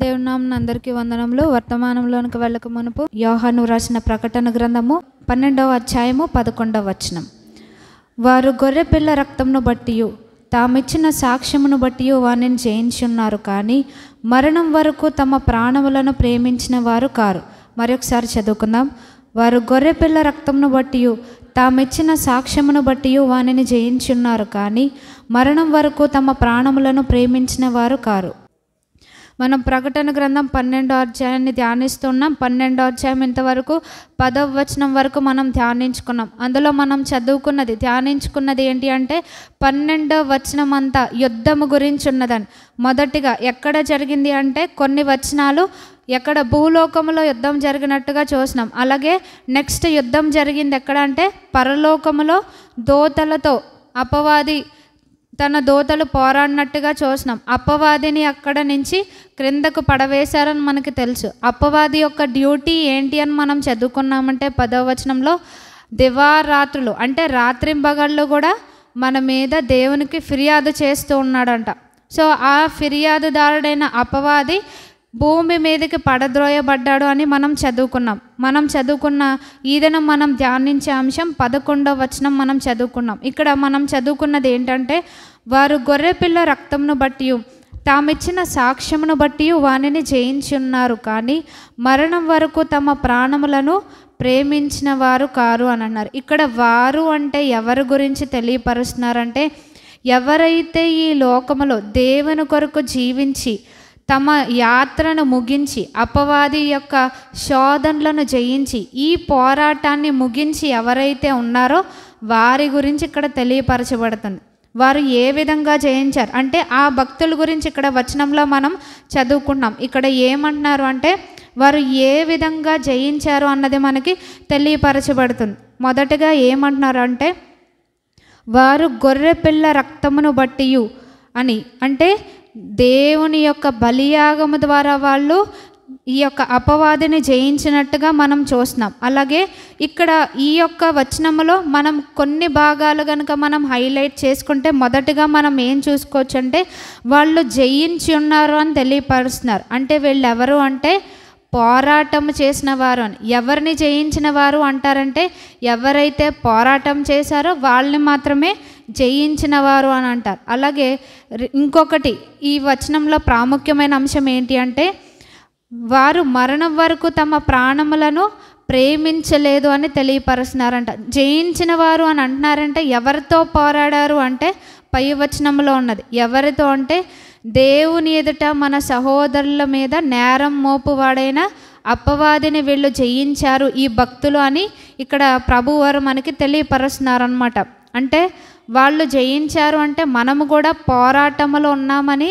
దేవుని అందరికీ వందనంలో వర్తమానంలోనికి వెళ్ళక మునుపు యోహాను రాసిన ప్రకటన గ్రంథము పన్నెండవ అధ్యాయము పదకొండవ వచనం వారు గొర్రె పిల్ల రక్తంను బట్టి తామిచ్చిన సాక్ష్యమును బట్టి వారిని జయించున్నారు కానీ మరణం వరకు తమ ప్రాణములను ప్రేమించిన వారు కారు మరొకసారి చదువుకుందాం వారు గొర్రె పిల్ల రక్తంను బట్టి తామిచ్చిన సాక్ష్యమును బట్టి వానిని జయించున్నారు కానీ మరణం వరకు తమ ప్రాణములను ప్రేమించిన వారు కారు మనం ప్రకటన గ్రంథం పన్నెండో అధ్యాయాన్ని ధ్యానిస్తున్నాం పన్నెండో అధ్యాయం ఇంతవరకు పదవ వచనం వరకు మనం ధ్యానించుకున్నాం అందులో మనం చదువుకున్నది ధ్యానించుకున్నది ఏంటి అంటే పన్నెండో వచనం అంతా యుద్ధము గురించి ఉన్నదని మొదటిగా ఎక్కడ జరిగింది అంటే కొన్ని వచనాలు ఎక్కడ భూలోకములో యుద్ధం జరిగినట్టుగా చూసినాం అలాగే నెక్స్ట్ యుద్ధం జరిగింది ఎక్కడ అంటే పరలోకములో దోతలతో అపవాది తన దోతలు పోరాడినట్టుగా చూసినాం అప్పవాదిని అక్కడ నుంచి క్రిందకు పడవేశారని మనకి తెలుసు అప్పవాది యొక్క డ్యూటీ ఏంటి అని మనం చదువుకున్నామంటే పదవచనంలో దివారాత్రులు అంటే రాత్రింబగళ్ళు కూడా మన మీద దేవునికి ఫిర్యాదు చేస్తూ ఉన్నాడంట సో ఆ ఫిర్యాదుదారుడైన అపవాది భూమి మీదకి పడద్రోయబడ్డాడు అని మనం చదువుకున్నాం మనం చదువుకున్న ఈదన మనం ధ్యానించే అంశం పదకొండవ వచనం మనం చదువుకున్నాం ఇక్కడ మనం చదువుకున్నది ఏంటంటే వారు గొర్రెపిల్ల రక్తంను బట్టి తామిచ్చిన సాక్ష్యమును బట్టి వానిని జయించున్నారు కానీ మరణం వరకు తమ ప్రాణములను ప్రేమించిన వారు కారు అని అన్నారు ఇక్కడ వారు అంటే ఎవరి గురించి తెలియపరుస్తున్నారంటే ఎవరైతే ఈ లోకములో దేవుని కొరకు జీవించి తమ యాత్రను ముగించి అపవాది యొక్క శోధనలను జయించి ఈ పోరాటాన్ని ముగించి ఎవరైతే ఉన్నారో వారి గురించి ఇక్కడ తెలియపరచబడుతుంది వారు ఏ విధంగా జయించారు అంటే ఆ భక్తుల గురించి ఇక్కడ వచనంలో మనం చదువుకున్నాం ఇక్కడ ఏమంటున్నారు అంటే వారు ఏ విధంగా జయించారు అన్నది మనకి తెలియపరచబడుతుంది మొదటగా ఏమంటున్నారు అంటే వారు గొర్రెపిల్ల రక్తమును బట్టియు అని అంటే దేవుని యొక్క బలియాగము ద్వారా వాళ్ళు ఈ యొక్క అపవాదిని జయించినట్టుగా మనం చూస్తున్నాం అలాగే ఇక్కడ ఈ యొక్క వచనములో మనం కొన్ని భాగాలు కనుక మనం హైలైట్ చేసుకుంటే మొదటిగా మనం ఏం చూసుకోవచ్చు అంటే వాళ్ళు జయించి ఉన్నారు అని తెలియపరుస్తున్నారు అంటే వీళ్ళు ఎవరు అంటే పోరాటం చేసిన వారు అని ఎవరిని జయించిన వారు అంటారంటే ఎవరైతే పోరాటం చేశారో వాళ్ళని మాత్రమే జయించిన వారు అని అంటారు అలాగే ఇంకొకటి ఈ వచనంలో ప్రాముఖ్యమైన అంశం ఏంటి అంటే వారు మరణం వరకు తమ ప్రాణములను ప్రేమించలేదు అని తెలియపరుస్తున్నారంట జయించిన వారు అని అంటున్నారంటే ఎవరితో పోరాడారు అంటే పై వచనంలో ఉన్నది ఎవరితో అంటే దేవుని ఎదుట మన సహోదరుల మీద నేరం మోపువాడైన అప్పవాదిని వీళ్ళు జయించారు ఈ భక్తులు అని ఇక్కడ ప్రభువారు మనకి తెలియపరుస్తున్నారనమాట అంటే వాళ్ళు జయించారు అంటే మనము కూడా పోరాటంలో ఉన్నామని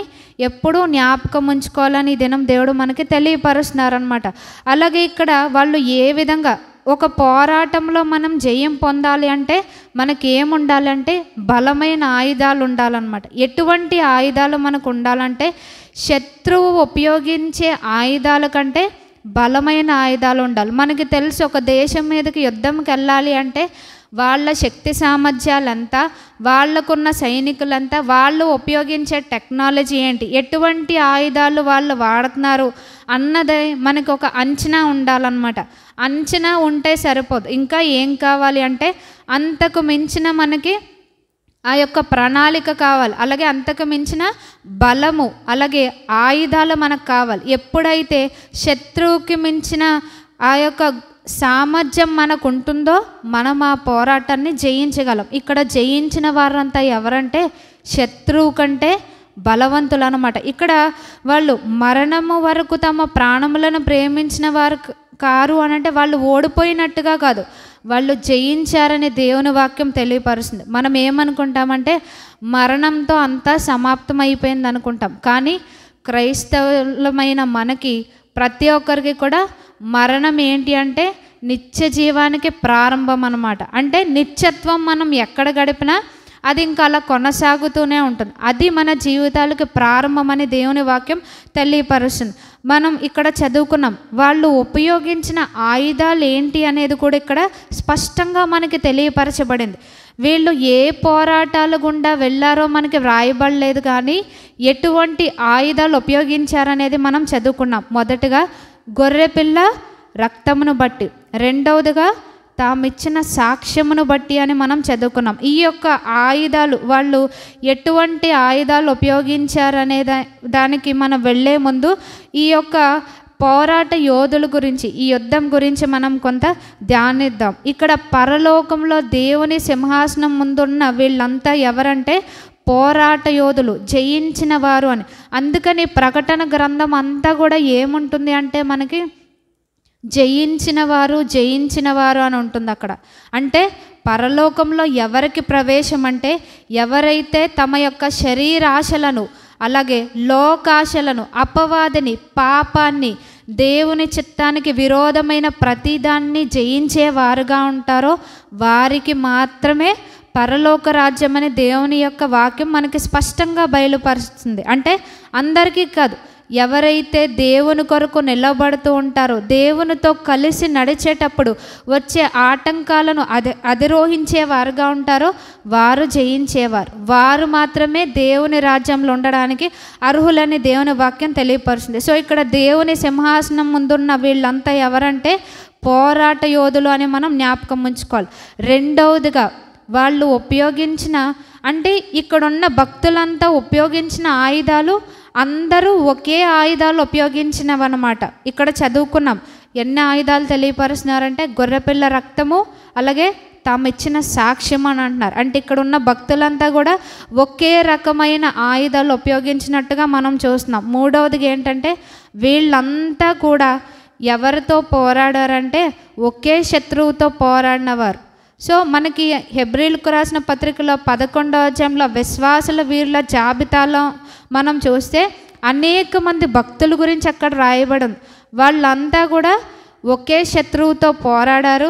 ఎప్పుడూ జ్ఞాపకం ఉంచుకోవాలని దినం దేవుడు మనకి తెలియపరుస్తున్నారనమాట అలాగే ఇక్కడ వాళ్ళు ఏ విధంగా ఒక పోరాటంలో మనం జయం పొందాలి అంటే మనకి ఏముండాలంటే బలమైన ఆయుధాలు ఉండాలన్నమాట ఎటువంటి ఆయుధాలు మనకు ఉండాలంటే శత్రువు ఉపయోగించే ఆయుధాల కంటే బలమైన ఆయుధాలు ఉండాలి మనకి తెలుసు ఒక దేశం మీదకి యుద్ధంకి వెళ్ళాలి అంటే వాళ్ళ శక్తి సామర్థ్యాలంతా వాళ్ళకున్న సైనికులంతా వాళ్ళు ఉపయోగించే టెక్నాలజీ ఏంటి ఎటువంటి ఆయుధాలు వాళ్ళు వాడుతున్నారు అన్నది మనకు ఒక అంచనా ఉండాలన్నమాట అంచనా ఉంటే సరిపోదు ఇంకా ఏం కావాలి అంటే అంతకు మించిన మనకి ఆ యొక్క ప్రణాళిక కావాలి అలాగే అంతకు మించిన బలము అలాగే ఆయుధాలు మనకు కావాలి ఎప్పుడైతే శత్రువుకి మించిన ఆ యొక్క సామర్థ్యం మనకు ఉంటుందో మనం ఆ పోరాటాన్ని జయించగలం ఇక్కడ జయించిన వారంతా ఎవరంటే శత్రువు కంటే బలవంతులు అనమాట ఇక్కడ వాళ్ళు మరణము వరకు తమ ప్రాణములను ప్రేమించిన వారు కారు అని అంటే వాళ్ళు ఓడిపోయినట్టుగా కాదు వాళ్ళు జయించారని దేవుని వాక్యం తెలియపరుస్తుంది మనం ఏమనుకుంటామంటే మరణంతో అంతా సమాప్తం అయిపోయింది అనుకుంటాం కానీ క్రైస్తవులమైన మనకి ప్రతి ఒక్కరికి కూడా మరణం ఏంటి అంటే నిత్య జీవానికి ప్రారంభం అనమాట అంటే నిత్యత్వం మనం ఎక్కడ గడిపినా అది ఇంకా అలా కొనసాగుతూనే ఉంటుంది అది మన జీవితాలకి ప్రారంభం అని దేవుని వాక్యం తెలియపరుస్తుంది మనం ఇక్కడ చదువుకున్నాం వాళ్ళు ఉపయోగించిన ఆయుధాలు ఏంటి అనేది కూడా ఇక్కడ స్పష్టంగా మనకి తెలియపరచబడింది వీళ్ళు ఏ పోరాటాలు గుండా వెళ్ళారో మనకి వ్రాయబడలేదు కానీ ఎటువంటి ఆయుధాలు ఉపయోగించారనేది మనం చదువుకున్నాం మొదటగా గొర్రెపిల్ల రక్తమును బట్టి రెండవదిగా తామిచ్చిన సాక్ష్యమును బట్టి అని మనం చదువుకున్నాం ఈ యొక్క ఆయుధాలు వాళ్ళు ఎటువంటి ఆయుధాలు ఉపయోగించారనే దానికి మనం వెళ్ళే ముందు ఈ యొక్క పోరాట యోధుల గురించి ఈ యుద్ధం గురించి మనం కొంత ధ్యానిద్దాం ఇక్కడ పరలోకంలో దేవుని సింహాసనం ముందున్న వీళ్ళంతా ఎవరంటే పోరాట యోధులు జయించిన వారు అని అందుకని ప్రకటన గ్రంథం అంతా కూడా ఏముంటుంది అంటే మనకి జయించిన వారు జయించిన వారు అని ఉంటుంది అక్కడ అంటే పరలోకంలో ఎవరికి ప్రవేశం అంటే ఎవరైతే తమ యొక్క శరీరాశలను అలాగే లోకాశలను అపవాదిని పాపాన్ని దేవుని చిత్తానికి విరోధమైన ప్రతిదాన్ని జయించే వారుగా ఉంటారో వారికి మాత్రమే పరలోక రాజ్యం అనే దేవుని యొక్క వాక్యం మనకి స్పష్టంగా బయలుపరుస్తుంది అంటే అందరికీ కాదు ఎవరైతే దేవుని కొరకు నిలబడుతూ ఉంటారో దేవునితో కలిసి నడిచేటప్పుడు వచ్చే ఆటంకాలను అధి అధిరోహించేవారుగా ఉంటారో వారు జయించేవారు వారు మాత్రమే దేవుని రాజ్యంలో ఉండడానికి అర్హులని దేవుని వాక్యం తెలియపరుస్తుంది సో ఇక్కడ దేవుని సింహాసనం ముందున్న వీళ్ళంతా ఎవరంటే పోరాట యోధులు అని మనం జ్ఞాపకం ఉంచుకోవాలి రెండవదిగా వాళ్ళు ఉపయోగించిన అంటే ఇక్కడున్న భక్తులంతా ఉపయోగించిన ఆయుధాలు అందరూ ఒకే ఆయుధాలు ఉపయోగించినవన్నమాట ఇక్కడ చదువుకున్నాం ఎన్ని ఆయుధాలు తెలియపరుస్తున్నారంటే గొర్రెపిల్ల రక్తము అలాగే తాము ఇచ్చిన సాక్ష్యం అని అంటున్నారు అంటే ఇక్కడ ఉన్న భక్తులంతా కూడా ఒకే రకమైన ఆయుధాలు ఉపయోగించినట్టుగా మనం చూస్తున్నాం మూడవది ఏంటంటే వీళ్ళంతా కూడా ఎవరితో పోరాడారంటే ఒకే శత్రువుతో పోరాడినవారు సో మనకి హెబ్రిల్కు రాసిన పత్రికలో పదకొండవ అధ్యాయంలో విశ్వాసుల వీరుల జాబితాలో మనం చూస్తే అనేక మంది భక్తుల గురించి అక్కడ రాయబడింది వాళ్ళంతా కూడా ఒకే శత్రువుతో పోరాడారు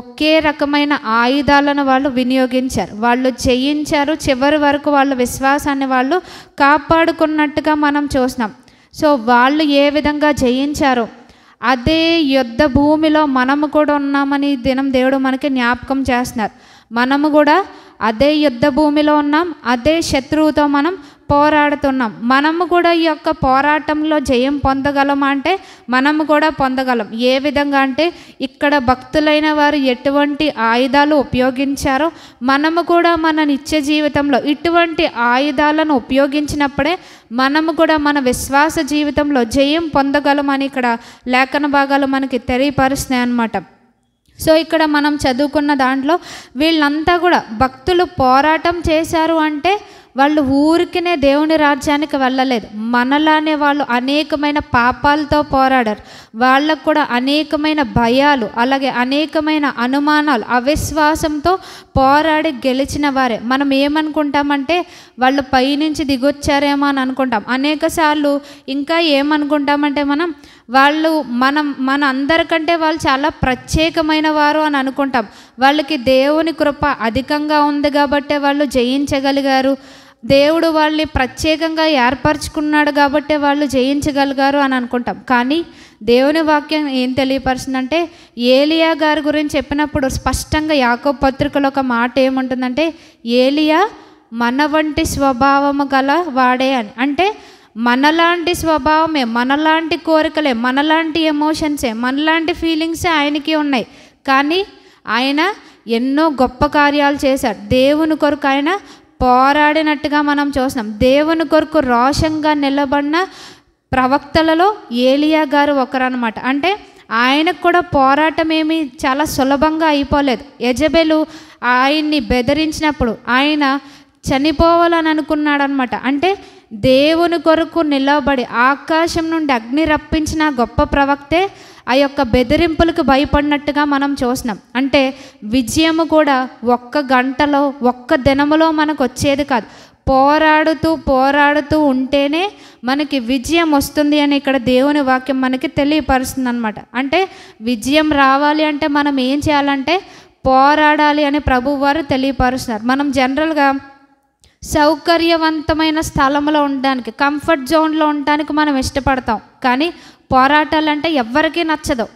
ఒకే రకమైన ఆయుధాలను వాళ్ళు వినియోగించారు వాళ్ళు చేయించారు చివరి వరకు వాళ్ళ విశ్వాసాన్ని వాళ్ళు కాపాడుకున్నట్టుగా మనం చూసినాం సో వాళ్ళు ఏ విధంగా జయించారో అదే యుద్ధ భూమిలో మనము కూడా ఉన్నామని దినం దేవుడు మనకి జ్ఞాపకం చేస్తున్నారు మనము కూడా అదే యుద్ధ భూమిలో ఉన్నాం అదే శత్రువుతో మనం పోరాడుతున్నాం మనము కూడా ఈ యొక్క పోరాటంలో జయం పొందగలం అంటే మనము కూడా పొందగలం ఏ విధంగా అంటే ఇక్కడ భక్తులైన వారు ఎటువంటి ఆయుధాలు ఉపయోగించారో మనము కూడా మన నిత్య జీవితంలో ఇటువంటి ఆయుధాలను ఉపయోగించినప్పుడే మనము కూడా మన విశ్వాస జీవితంలో జయం పొందగలమని ఇక్కడ లేఖన భాగాలు మనకి తెలియపరుస్తున్నాయి అన్నమాట సో ఇక్కడ మనం చదువుకున్న దాంట్లో వీళ్ళంతా కూడా భక్తులు పోరాటం చేశారు అంటే వాళ్ళు ఊరికనే దేవుని రాజ్యానికి వెళ్ళలేదు మనలానే వాళ్ళు అనేకమైన పాపాలతో పోరాడారు వాళ్ళకు కూడా అనేకమైన భయాలు అలాగే అనేకమైన అనుమానాలు అవిశ్వాసంతో పోరాడి గెలిచిన వారే మనం ఏమనుకుంటామంటే వాళ్ళు పైనుంచి దిగొచ్చారేమో అని అనుకుంటాం అనేక సార్లు ఇంకా ఏమనుకుంటామంటే మనం వాళ్ళు మనం మన అందరికంటే వాళ్ళు చాలా ప్రత్యేకమైన వారు అని అనుకుంటాం వాళ్ళకి దేవుని కృప అధికంగా ఉంది కాబట్టి వాళ్ళు జయించగలిగారు దేవుడు వాళ్ళని ప్రత్యేకంగా ఏర్పరచుకున్నాడు కాబట్టి వాళ్ళు జయించగలిగారు అని అనుకుంటాం కానీ దేవుని వాక్యం ఏం తెలియపరిచిందంటే ఏలియా గారి గురించి చెప్పినప్పుడు స్పష్టంగా యాకో పత్రికలో ఒక మాట ఏముంటుందంటే ఏలియా మన వంటి స్వభావము గల వాడే అని అంటే మనలాంటి స్వభావమే మనలాంటి కోరికలే మనలాంటి ఎమోషన్సే మనలాంటి ఫీలింగ్సే ఆయనకి ఉన్నాయి కానీ ఆయన ఎన్నో గొప్ప కార్యాలు చేశారు దేవుని కొరకు ఆయన పోరాడినట్టుగా మనం చూస్తున్నాం దేవుని కొరకు రోషంగా నిలబడిన ప్రవక్తలలో ఏలియా గారు ఒకరనమాట అంటే ఆయనకు కూడా పోరాటం ఏమి చాలా సులభంగా అయిపోలేదు యజబెలు ఆయన్ని బెదిరించినప్పుడు ఆయన చనిపోవాలని అనుకున్నాడనమాట అంటే దేవుని కొరకు నిలబడి ఆకాశం నుండి అగ్ని రప్పించిన గొప్ప ప్రవక్తే ఆ యొక్క బెదిరింపులకు భయపడినట్టుగా మనం చూసినాం అంటే విజయము కూడా ఒక్క గంటలో ఒక్క దినములో మనకు వచ్చేది కాదు పోరాడుతూ పోరాడుతూ ఉంటేనే మనకి విజయం వస్తుంది అని ఇక్కడ దేవుని వాక్యం మనకి తెలియపరుస్తుంది అనమాట అంటే విజయం రావాలి అంటే మనం ఏం చేయాలంటే పోరాడాలి అని ప్రభు వారు తెలియపరుస్తున్నారు మనం జనరల్గా సౌకర్యవంతమైన స్థలంలో ఉండడానికి కంఫర్ట్ జోన్లో ఉండడానికి మనం ఇష్టపడతాం కానీ పోరాటాలంటే ఎవ్వరికీ నచ్చదు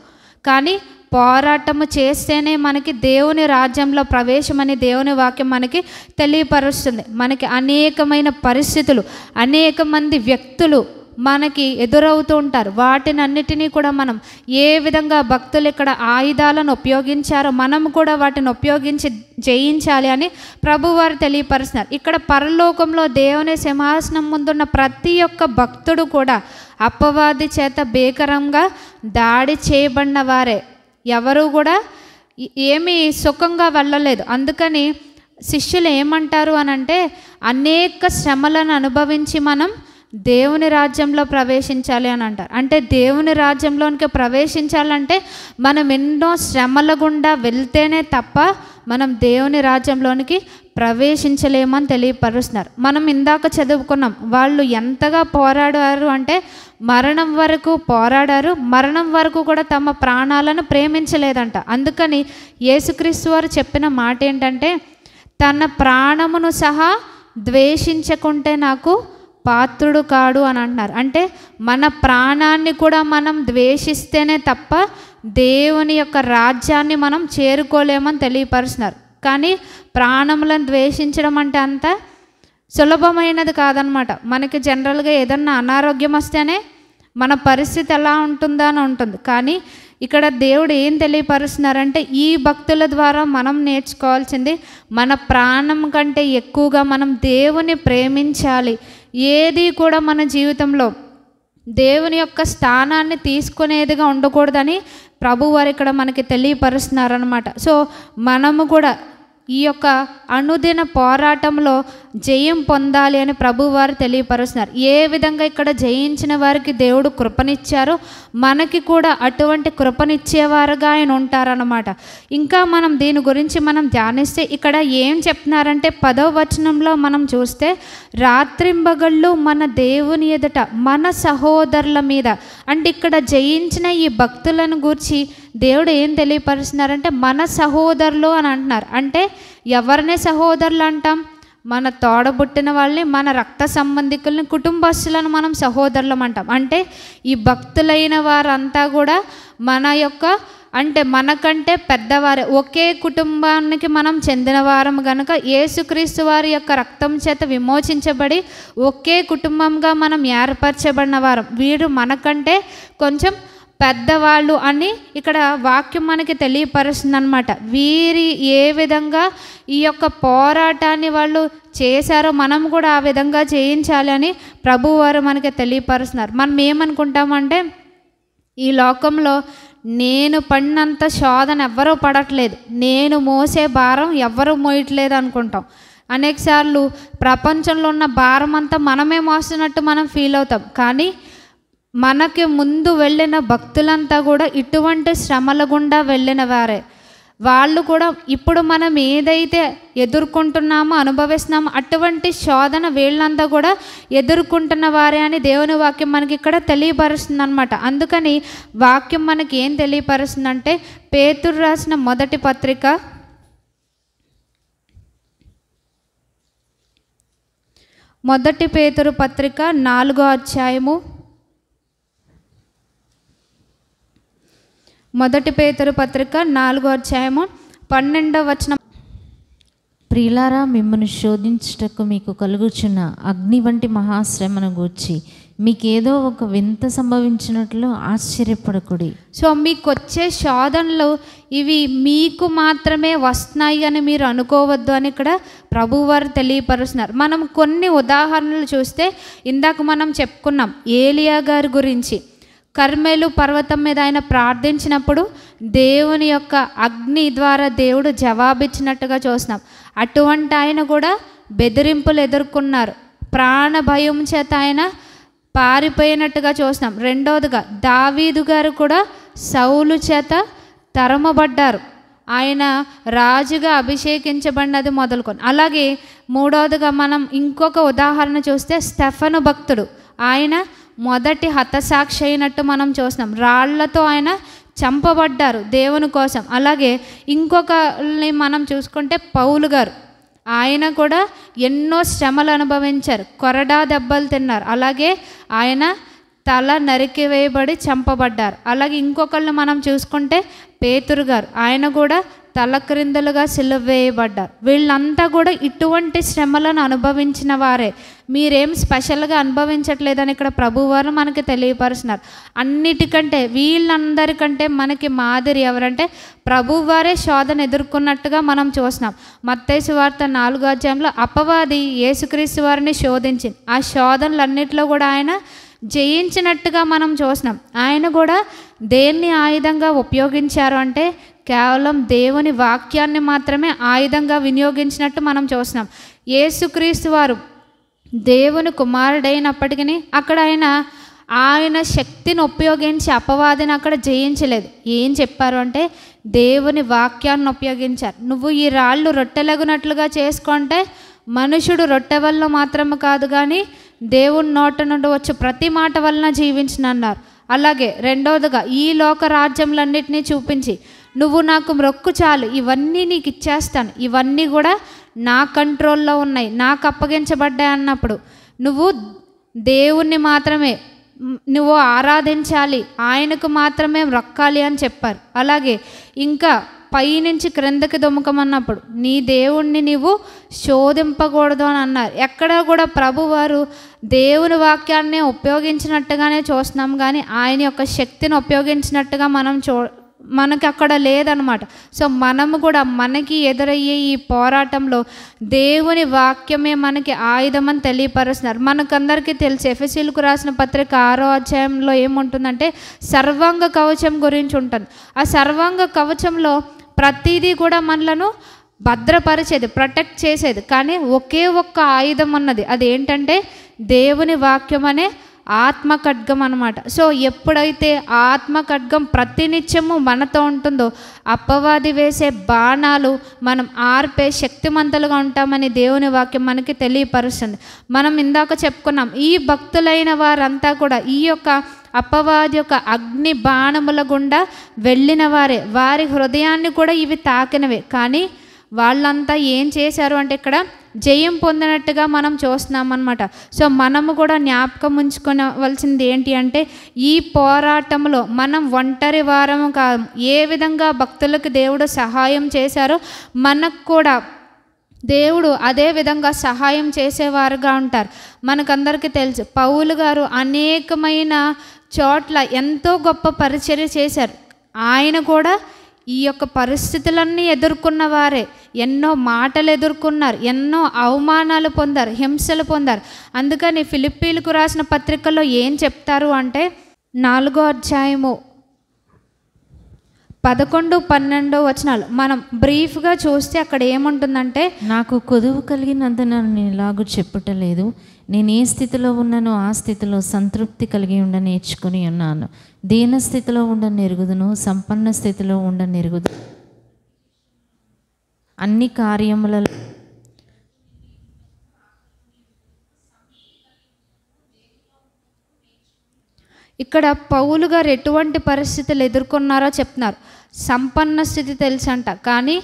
కానీ పోరాటము చేస్తేనే మనకి దేవుని రాజ్యంలో ప్రవేశం అని దేవుని వాక్యం మనకి తెలియపరుస్తుంది మనకి అనేకమైన పరిస్థితులు అనేక మంది వ్యక్తులు మనకి ఎదురవుతూ ఉంటారు వాటిని అన్నిటినీ కూడా మనం ఏ విధంగా భక్తులు ఇక్కడ ఆయుధాలను ఉపయోగించారో మనం కూడా వాటిని ఉపయోగించి జయించాలి అని ప్రభువారు తెలియపరుస్తున్నారు ఇక్కడ పరలోకంలో దేవుని సింహాసనం ముందున్న ప్రతి ఒక్క భక్తుడు కూడా అపవాది చేత భీకరంగా దాడి చేయబడిన వారే ఎవరు కూడా ఏమీ సుఖంగా వెళ్ళలేదు అందుకని శిష్యులు ఏమంటారు అనంటే అనేక శ్రమలను అనుభవించి మనం దేవుని రాజ్యంలో ప్రవేశించాలి అని అంటారు అంటే దేవుని రాజ్యంలోనికి ప్రవేశించాలంటే మనం ఎన్నో శ్రమల గుండా వెళ్తేనే తప్ప మనం దేవుని రాజ్యంలోనికి ప్రవేశించలేమని తెలియపరుస్తున్నారు మనం ఇందాక చదువుకున్నాం వాళ్ళు ఎంతగా పోరాడారు అంటే మరణం వరకు పోరాడారు మరణం వరకు కూడా తమ ప్రాణాలను ప్రేమించలేదంట అందుకని యేసుక్రీస్తు వారు చెప్పిన మాట ఏంటంటే తన ప్రాణమును సహా ద్వేషించకుంటే నాకు పాత్రుడు కాడు అని అంటున్నారు అంటే మన ప్రాణాన్ని కూడా మనం ద్వేషిస్తేనే తప్ప దేవుని యొక్క రాజ్యాన్ని మనం చేరుకోలేమని తెలియపరుస్తున్నారు కానీ ప్రాణములను ద్వేషించడం అంటే అంత సులభమైనది కాదనమాట మనకి జనరల్గా ఏదన్నా అనారోగ్యం వస్తేనే మన పరిస్థితి ఎలా ఉంటుందా అని ఉంటుంది కానీ ఇక్కడ దేవుడు ఏం తెలియపరుస్తున్నారంటే ఈ భక్తుల ద్వారా మనం నేర్చుకోవాల్సింది మన ప్రాణం కంటే ఎక్కువగా మనం దేవుని ప్రేమించాలి ఏది కూడా మన జీవితంలో దేవుని యొక్క స్థానాన్ని తీసుకునేదిగా ఉండకూడదని ప్రభు వారు ఇక్కడ మనకి తెలియపరుస్తున్నారనమాట సో మనము కూడా ఈ యొక్క అనుదిన పోరాటంలో జయం పొందాలి అని ప్రభువారు తెలియపరుస్తున్నారు ఏ విధంగా ఇక్కడ జయించిన వారికి దేవుడు కృపనిచ్చారో మనకి కూడా అటువంటి కృపనిచ్చేవారుగా ఆయన ఉంటారనమాట ఇంకా మనం దీని గురించి మనం ధ్యానిస్తే ఇక్కడ ఏం చెప్తున్నారంటే పదవ వచనంలో మనం చూస్తే రాత్రింబగళ్ళు మన దేవుని ఎదుట మన సహోదరుల మీద అంటే ఇక్కడ జయించిన ఈ భక్తులను గూర్చి దేవుడు ఏం తెలియపరుస్తున్నారంటే మన సహోదరులు అని అంటున్నారు అంటే ఎవరినే సహోదరులు అంటాం మన తోడబుట్టిన వాళ్ళని మన రక్త సంబంధికుల్ని కుటుంబస్తులను మనం సహోదరులం అంటాం అంటే ఈ భక్తులైన వారంతా కూడా మన యొక్క అంటే మనకంటే పెద్దవారే ఒకే కుటుంబానికి మనం చెందినవారం గనుక యేసుక్రీస్తు వారి యొక్క రక్తం చేత విమోచించబడి ఒకే కుటుంబంగా మనం ఏర్పరచబడిన వారం వీరు మనకంటే కొంచెం పెద్దవాళ్ళు అని ఇక్కడ వాక్యం మనకి తెలియపరుస్తుంది అనమాట వీరి ఏ విధంగా ఈ యొక్క పోరాటాన్ని వాళ్ళు చేశారో మనం కూడా ఆ విధంగా చేయించాలి అని ప్రభువారు మనకి తెలియపరుస్తున్నారు మనం ఏమనుకుంటామంటే ఈ లోకంలో నేను పడినంత శోధన ఎవ్వరూ పడట్లేదు నేను మోసే భారం ఎవ్వరూ మోయట్లేదు అనుకుంటాం అనేకసార్లు ప్రపంచంలో ఉన్న భారం అంతా మనమే మోస్తున్నట్టు మనం ఫీల్ అవుతాం కానీ మనకి ముందు వెళ్ళిన భక్తులంతా కూడా ఇటువంటి శ్రమల గుండా వెళ్ళిన వారే వాళ్ళు కూడా ఇప్పుడు మనం ఏదైతే ఎదుర్కొంటున్నామో అనుభవిస్తున్నామో అటువంటి శోధన వీళ్ళంతా కూడా ఎదుర్కొంటున్న వారే అని దేవుని వాక్యం మనకి ఇక్కడ తెలియపరుస్తుంది అనమాట అందుకని వాక్యం మనకి ఏం తెలియపరుస్తుంది అంటే పేతురు రాసిన మొదటి పత్రిక మొదటి పేతురు పత్రిక నాలుగో అధ్యాయము మొదటి పేతరు పత్రిక నాలుగో అధ్యాయము పన్నెండవ వచనం ప్రియులారా మిమ్మల్ని శోధించటకు మీకు కలుగుచున్న అగ్ని వంటి మహాశ్రమను గూర్చి మీకేదో ఒక వింత సంభవించినట్లు ఆశ్చర్యపడకుడి సో మీకు వచ్చే శోధనలు ఇవి మీకు మాత్రమే వస్తున్నాయి అని మీరు అనుకోవద్దు అని ఇక్కడ ప్రభువారు తెలియపరుస్తున్నారు మనం కొన్ని ఉదాహరణలు చూస్తే ఇందాక మనం చెప్పుకున్నాం ఏలియా గారి గురించి కర్మేలు పర్వతం మీద ఆయన ప్రార్థించినప్పుడు దేవుని యొక్క అగ్ని ద్వారా దేవుడు జవాబిచ్చినట్టుగా చూస్తున్నాం అటువంటి ఆయన కూడా బెదిరింపులు ఎదుర్కొన్నారు ప్రాణ భయం చేత ఆయన పారిపోయినట్టుగా చూస్తున్నాం రెండవదిగా దావీదు గారు కూడా సౌలు చేత తరమబడ్డారు ఆయన రాజుగా అభిషేకించబడినది మొదలుకొని అలాగే మూడవదిగా మనం ఇంకొక ఉదాహరణ చూస్తే స్టెఫను భక్తుడు ఆయన మొదటి హతసాక్షి అయినట్టు మనం చూస్తున్నాం రాళ్లతో ఆయన చంపబడ్డారు దేవుని కోసం అలాగే ఇంకొకరిని మనం చూసుకుంటే పౌలు గారు ఆయన కూడా ఎన్నో శ్రమలు అనుభవించారు కొరడా దెబ్బలు తిన్నారు అలాగే ఆయన తల నరికివేయబడి చంపబడ్డారు అలాగే ఇంకొకళ్ళని మనం చూసుకుంటే పేతురు గారు ఆయన కూడా తలక్రిందలుగా వేయబడ్డారు వీళ్ళంతా కూడా ఇటువంటి శ్రమలను అనుభవించిన వారే మీరేం స్పెషల్గా అనుభవించట్లేదని ఇక్కడ ప్రభువారు మనకి తెలియపరుస్తున్నారు అన్నిటికంటే వీళ్ళందరికంటే మనకి మాదిరి ఎవరంటే ప్రభువారే శోధన ఎదుర్కొన్నట్టుగా మనం చూస్తున్నాం మత్తేసు వార్త నాలుగో అధ్యాయంలో అపవాది యేసుక్రీస్తు వారిని శోధించింది ఆ శోధనలన్నిటిలో కూడా ఆయన జయించినట్టుగా మనం చూస్తున్నాం ఆయన కూడా దేన్ని ఆయుధంగా ఉపయోగించారు అంటే కేవలం దేవుని వాక్యాన్ని మాత్రమే ఆయుధంగా వినియోగించినట్టు మనం చూస్తున్నాం యేసుక్రీస్తు వారు దేవుని కుమారుడైనప్పటికీ అక్కడ ఆయన ఆయన శక్తిని ఉపయోగించి అపవాదిని అక్కడ జయించలేదు ఏం చెప్పారు అంటే దేవుని వాక్యాన్ని ఉపయోగించారు నువ్వు ఈ రాళ్ళు రొట్టెలగునట్లుగా చేసుకుంటే మనుషుడు రొట్టె వల్ల మాత్రమే కాదు కానీ దేవుని నోట నుండి వచ్చే ప్రతి మాట వలన జీవించినన్నారు అలాగే రెండవదిగా ఈ లోక రాజ్యములన్నింటినీ చూపించి నువ్వు నాకు మొక్కు చాలు ఇవన్నీ నీకు ఇచ్చేస్తాను ఇవన్నీ కూడా నా కంట్రోల్లో ఉన్నాయి నాకు అప్పగించబడ్డాయి అన్నప్పుడు నువ్వు దేవుణ్ణి మాత్రమే నువ్వు ఆరాధించాలి ఆయనకు మాత్రమే రొక్కాలి అని చెప్పారు అలాగే ఇంకా పైనుంచి క్రిందకి దుమకమన్నప్పుడు నీ దేవుణ్ణి నీవు శోధింపకూడదు అని అన్నారు ఎక్కడ కూడా ప్రభువారు దేవుని వాక్యాన్ని ఉపయోగించినట్టుగానే చూస్తున్నాం కానీ ఆయన యొక్క శక్తిని ఉపయోగించినట్టుగా మనం చూ మనకు అక్కడ లేదనమాట సో మనము కూడా మనకి ఎదురయ్యే ఈ పోరాటంలో దేవుని వాక్యమే మనకి ఆయుధం అని తెలియపరుస్తున్నారు మనకందరికీ తెలిసి ఎఫ్ఎస్సీలకు రాసిన పత్రిక ఆరో అధ్యాయంలో ఏముంటుందంటే సర్వాంగ కవచం గురించి ఉంటుంది ఆ సర్వాంగ కవచంలో ప్రతిదీ కూడా మనలను భద్రపరిచేది ప్రొటెక్ట్ చేసేది కానీ ఒకే ఒక్క ఆయుధం ఉన్నది అది ఏంటంటే దేవుని వాక్యం అనే ఆత్మ ఖడ్గం అనమాట సో ఎప్పుడైతే ఆత్మ ఖడ్గం ప్రతినిత్యము మనతో ఉంటుందో అప్పవాది వేసే బాణాలు మనం ఆర్పే శక్తిమంతులుగా ఉంటామని దేవుని వాక్యం మనకి తెలియపరుస్తుంది మనం ఇందాక చెప్పుకున్నాం ఈ భక్తులైన వారంతా కూడా ఈ యొక్క అప్పవాది యొక్క అగ్ని బాణముల గుండా వెళ్ళిన వారే వారి హృదయాన్ని కూడా ఇవి తాకినవే కానీ వాళ్ళంతా ఏం చేశారు అంటే ఇక్కడ జయం పొందినట్టుగా మనం చూస్తున్నాం అనమాట సో మనము కూడా జ్ఞాపకం ఉంచుకోవలసింది ఏంటి అంటే ఈ పోరాటంలో మనం ఒంటరి వారం కాదు ఏ విధంగా భక్తులకు దేవుడు సహాయం చేశారో మనకు కూడా దేవుడు అదే విధంగా సహాయం చేసేవారుగా ఉంటారు మనకందరికీ తెలుసు పౌలు గారు అనేకమైన చోట్ల ఎంతో గొప్ప పరిచర్య చేశారు ఆయన కూడా ఈ యొక్క పరిస్థితులన్నీ ఎదుర్కొన్న వారే ఎన్నో మాటలు ఎదుర్కొన్నారు ఎన్నో అవమానాలు పొందారు హింసలు పొందారు అందుకని ఫిలిప్పీలకు రాసిన పత్రికల్లో ఏం చెప్తారు అంటే నాలుగో అధ్యాయము పదకొండు పన్నెండో వచనాలు మనం బ్రీఫ్గా చూస్తే అక్కడ ఏముంటుందంటే నాకు కొదువు కలిగినందున నేను ఇలాగూ చెప్పటలేదు నేను ఏ స్థితిలో ఉన్నానో ఆ స్థితిలో సంతృప్తి కలిగి ఉండ నేర్చుకుని ఉన్నాను దీన స్థితిలో ఉండ నెరుగుదును సంపన్న స్థితిలో ఉండ నెరుగుదు అన్ని కార్యములలో ఇక్కడ పౌలు గారు ఎటువంటి పరిస్థితులు ఎదుర్కొన్నారో చెప్తున్నారు సంపన్న స్థితి తెలుసంట కానీ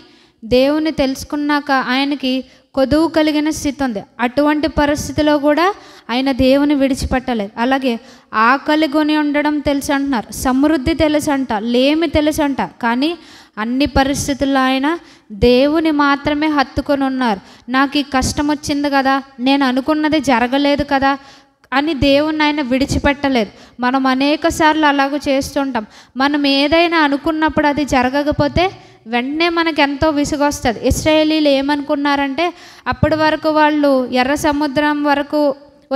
దేవుని తెలుసుకున్నాక ఆయనకి కొదువు కలిగిన స్థితి ఉంది అటువంటి పరిస్థితిలో కూడా ఆయన దేవుని విడిచిపెట్టలేదు అలాగే ఆకలి కొని ఉండడం తెలుసు అంటున్నారు సమృద్ధి తెలుసు అంట లేమి తెలుసు అంట కానీ అన్ని పరిస్థితుల్లో ఆయన దేవుని మాత్రమే హత్తుకొని ఉన్నారు నాకు ఈ కష్టం వచ్చింది కదా నేను అనుకున్నది జరగలేదు కదా అని దేవుణ్ణి ఆయన విడిచిపెట్టలేదు మనం అనేక సార్లు అలాగ చేస్తుంటాం మనం ఏదైనా అనుకున్నప్పుడు అది జరగకపోతే వెంటనే మనకు ఎంతో విసుగొస్తుంది ఇస్రాయేలీలు ఏమనుకున్నారంటే అప్పటి వరకు వాళ్ళు ఎర్ర సముద్రం వరకు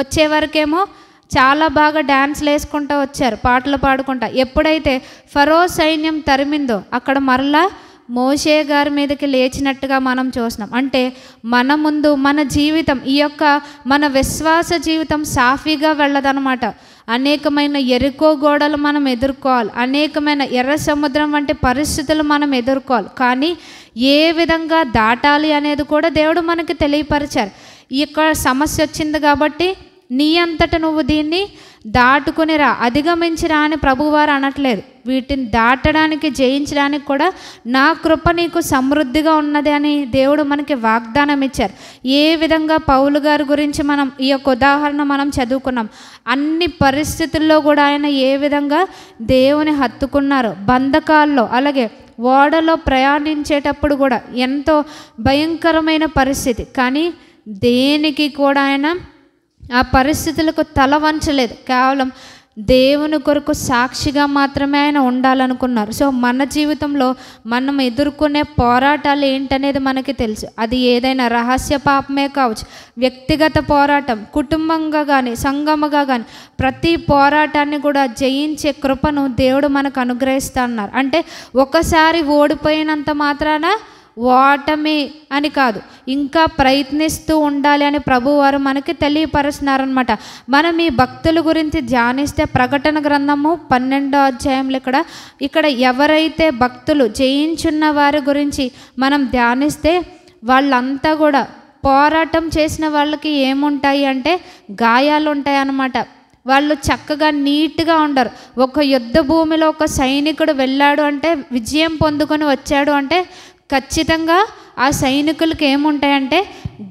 వచ్చే వరకేమో చాలా బాగా డ్యాన్స్లు వేసుకుంటూ వచ్చారు పాటలు పాడుకుంటా ఎప్పుడైతే ఫరో సైన్యం తరిమిందో అక్కడ మరలా మోషే గారి మీదకి లేచినట్టుగా మనం చూస్తున్నాం అంటే మన ముందు మన జీవితం ఈ యొక్క మన విశ్వాస జీవితం సాఫీగా వెళ్ళదనమాట అనేకమైన ఎరుకో గోడలు మనం ఎదుర్కోవాలి అనేకమైన ఎర్ర సముద్రం వంటి పరిస్థితులు మనం ఎదుర్కోవాలి కానీ ఏ విధంగా దాటాలి అనేది కూడా దేవుడు మనకి తెలియపరిచారు ఈ సమస్య వచ్చింది కాబట్టి నీ అంతట నువ్వు దీన్ని దాటుకుని రా అధిగమించి రా అని ప్రభువారు అనట్లేదు వీటిని దాటడానికి జయించడానికి కూడా నా కృప నీకు సమృద్ధిగా ఉన్నది అని దేవుడు మనకి వాగ్దానం ఇచ్చారు ఏ విధంగా పౌలు గారి గురించి మనం ఈ యొక్క ఉదాహరణ మనం చదువుకున్నాం అన్ని పరిస్థితుల్లో కూడా ఆయన ఏ విధంగా దేవుని హత్తుకున్నారు బంధకాల్లో అలాగే ఓడలో ప్రయాణించేటప్పుడు కూడా ఎంతో భయంకరమైన పరిస్థితి కానీ దేనికి కూడా ఆయన ఆ పరిస్థితులకు తల వంచలేదు కేవలం దేవుని కొరకు సాక్షిగా మాత్రమే ఆయన ఉండాలనుకున్నారు సో మన జీవితంలో మనం ఎదుర్కొనే పోరాటాలు ఏంటనేది మనకి తెలుసు అది ఏదైనా రహస్య పాపమే కావచ్చు వ్యక్తిగత పోరాటం కుటుంబంగా కానీ సంగముగా కానీ ప్రతి పోరాటాన్ని కూడా జయించే కృపను దేవుడు మనకు అనుగ్రహిస్తా అన్నారు అంటే ఒకసారి ఓడిపోయినంత మాత్రాన ఓటమి అని కాదు ఇంకా ప్రయత్నిస్తూ ఉండాలి అని ప్రభువారు మనకి తెలియపరుస్తున్నారనమాట మనం ఈ భక్తుల గురించి ధ్యానిస్తే ప్రకటన గ్రంథము పన్నెండో అధ్యాయంలో ఇక్కడ ఇక్కడ ఎవరైతే భక్తులు చేయించున్న వారి గురించి మనం ధ్యానిస్తే వాళ్ళంతా కూడా పోరాటం చేసిన వాళ్ళకి ఏముంటాయి అంటే గాయాలు ఉంటాయి అన్నమాట వాళ్ళు చక్కగా నీట్గా ఉండరు ఒక యుద్ధ భూమిలో ఒక సైనికుడు వెళ్ళాడు అంటే విజయం పొందుకొని వచ్చాడు అంటే ఖచ్చితంగా ఆ సైనికులకి ఏముంటాయంటే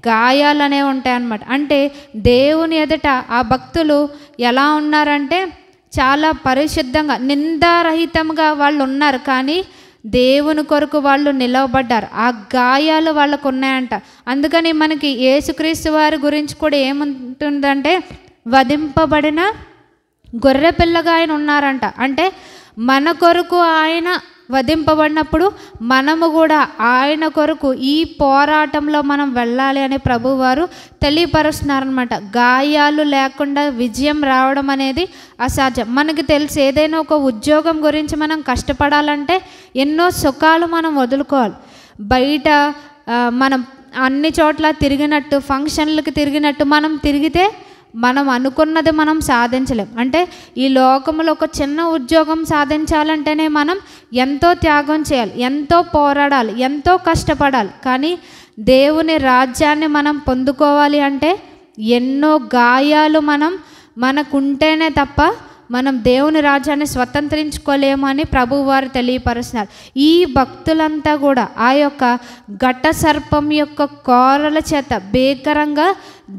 గాయాలు అనేవి ఉంటాయన్నమాట అంటే దేవుని ఎదుట ఆ భక్తులు ఎలా ఉన్నారంటే చాలా పరిశుద్ధంగా నిందారహితంగా వాళ్ళు ఉన్నారు కానీ దేవుని కొరకు వాళ్ళు నిలవబడ్డారు ఆ గాయాలు వాళ్ళకు ఉన్నాయంట అందుకని మనకి యేసుక్రీస్తు వారి గురించి కూడా ఏముంటుందంటే వధింపబడిన గొర్రెపిల్లగా ఆయన ఉన్నారంట అంటే మన కొరకు ఆయన వధింపబడినప్పుడు మనము కూడా ఆయన కొరకు ఈ పోరాటంలో మనం వెళ్ళాలి అని ప్రభువారు తెలియపరుస్తున్నారనమాట గాయాలు లేకుండా విజయం రావడం అనేది అసాధ్యం మనకు తెలిసి ఏదైనా ఒక ఉద్యోగం గురించి మనం కష్టపడాలంటే ఎన్నో సుఖాలు మనం వదులుకోవాలి బయట మనం అన్ని చోట్ల తిరిగినట్టు ఫంక్షన్లకు తిరిగినట్టు మనం తిరిగితే మనం అనుకున్నది మనం సాధించలేం అంటే ఈ లోకంలో ఒక చిన్న ఉద్యోగం సాధించాలంటేనే మనం ఎంతో త్యాగం చేయాలి ఎంతో పోరాడాలి ఎంతో కష్టపడాలి కానీ దేవుని రాజ్యాన్ని మనం పొందుకోవాలి అంటే ఎన్నో గాయాలు మనం మనకుంటేనే తప్ప మనం దేవుని రాజ్యాన్ని స్వతంత్రించుకోలేమని ప్రభు వారు తెలియపరుస్తున్నారు ఈ భక్తులంతా కూడా ఆ యొక్క ఘట సర్పం యొక్క కోరల చేత భీకరంగా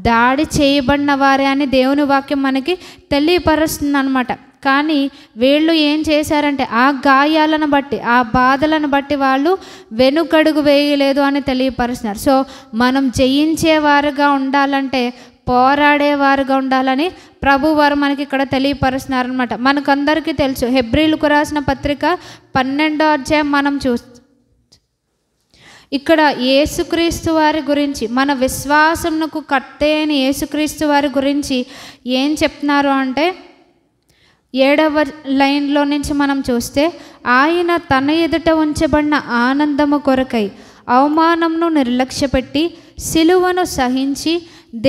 దాడి చేయబడిన వారే అని దేవుని వాక్యం మనకి తెలియపరుస్తుంది అనమాట కానీ వీళ్ళు ఏం చేశారంటే ఆ గాయాలను బట్టి ఆ బాధలను బట్టి వాళ్ళు వెనుకడుగు వేయలేదు అని తెలియపరుస్తున్నారు సో మనం జయించేవారుగా ఉండాలంటే పోరాడేవారుగా ఉండాలని ప్రభు వారు మనకి ఇక్కడ తెలియపరుస్తున్నారనమాట మనకందరికీ తెలుసు హెబ్రిల్కు రాసిన పత్రిక పన్నెండో అధ్యాయం మనం చూ ఇక్కడ యేసుక్రీస్తు వారి గురించి మన విశ్వాసంకు కట్టేయని యేసుక్రీస్తు వారి గురించి ఏం చెప్తున్నారు అంటే ఏడవ లైన్లో నుంచి మనం చూస్తే ఆయన తన ఎదుట ఉంచబడిన ఆనందము కొరకై అవమానంను నిర్లక్ష్యపెట్టి సిలువను సహించి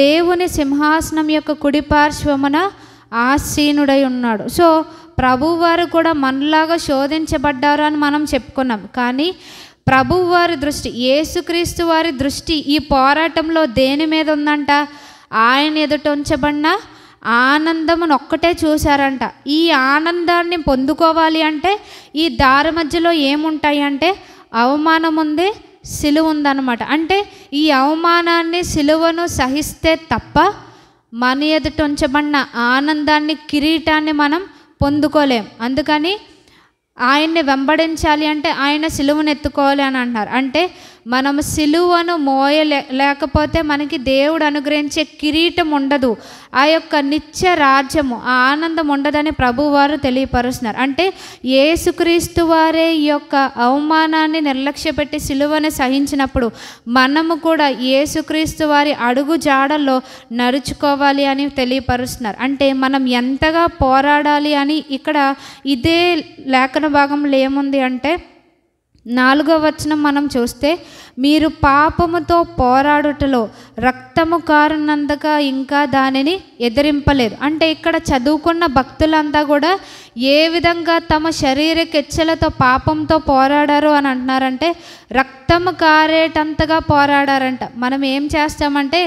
దేవుని సింహాసనం యొక్క కుడి పార్శ్వమున ఆసీనుడై ఉన్నాడు సో ప్రభువారు కూడా మనలాగా శోధించబడ్డారు అని మనం చెప్పుకున్నాం కానీ ప్రభువారి దృష్టి యేసుక్రీస్తు వారి దృష్టి ఈ పోరాటంలో దేని మీద ఉందంట ఆయన ఎదుట ఉంచబడిన ఆనందమును ఒక్కటే చూశారంట ఈ ఆనందాన్ని పొందుకోవాలి అంటే ఈ దారి మధ్యలో ఏముంటాయి అంటే అవమానం ఉంది సిలువ ఉందన్నమాట అంటే ఈ అవమానాన్ని సిలువను సహిస్తే తప్ప మన ఎదుట ఉంచబడిన ఆనందాన్ని కిరీటాన్ని మనం పొందుకోలేం అందుకని ఆయన్ని వెంబడించాలి అంటే ఆయన సిలువను ఎత్తుకోవాలి అని అంటున్నారు అంటే మనం సిలువను మోయలే లేకపోతే మనకి దేవుడు అనుగ్రహించే కిరీటం ఉండదు ఆ యొక్క నిత్య రాజ్యము ఆ ఆనందం ఉండదని ప్రభువారు తెలియపరుస్తున్నారు అంటే ఏసుక్రీస్తు వారే ఈ యొక్క అవమానాన్ని నిర్లక్ష్యపెట్టి సిలువను సహించినప్పుడు మనము కూడా ఏసుక్రీస్తు వారి అడుగు జాడల్లో నడుచుకోవాలి అని తెలియపరుస్తున్నారు అంటే మనం ఎంతగా పోరాడాలి అని ఇక్కడ ఇదే లేఖన లేఖన భాగంలో ఏముంది అంటే నాలుగో వచనం మనం చూస్తే మీరు పాపముతో పోరాడుటలో రక్తము కారణందగా ఇంకా దానిని ఎదిరింపలేదు అంటే ఇక్కడ చదువుకున్న భక్తులంతా కూడా ఏ విధంగా తమ శరీర కెచ్చలతో పాపంతో పోరాడారు అని అంటున్నారంటే రక్తము కారేటంతగా పోరాడారంట మనం ఏం చేస్తామంటే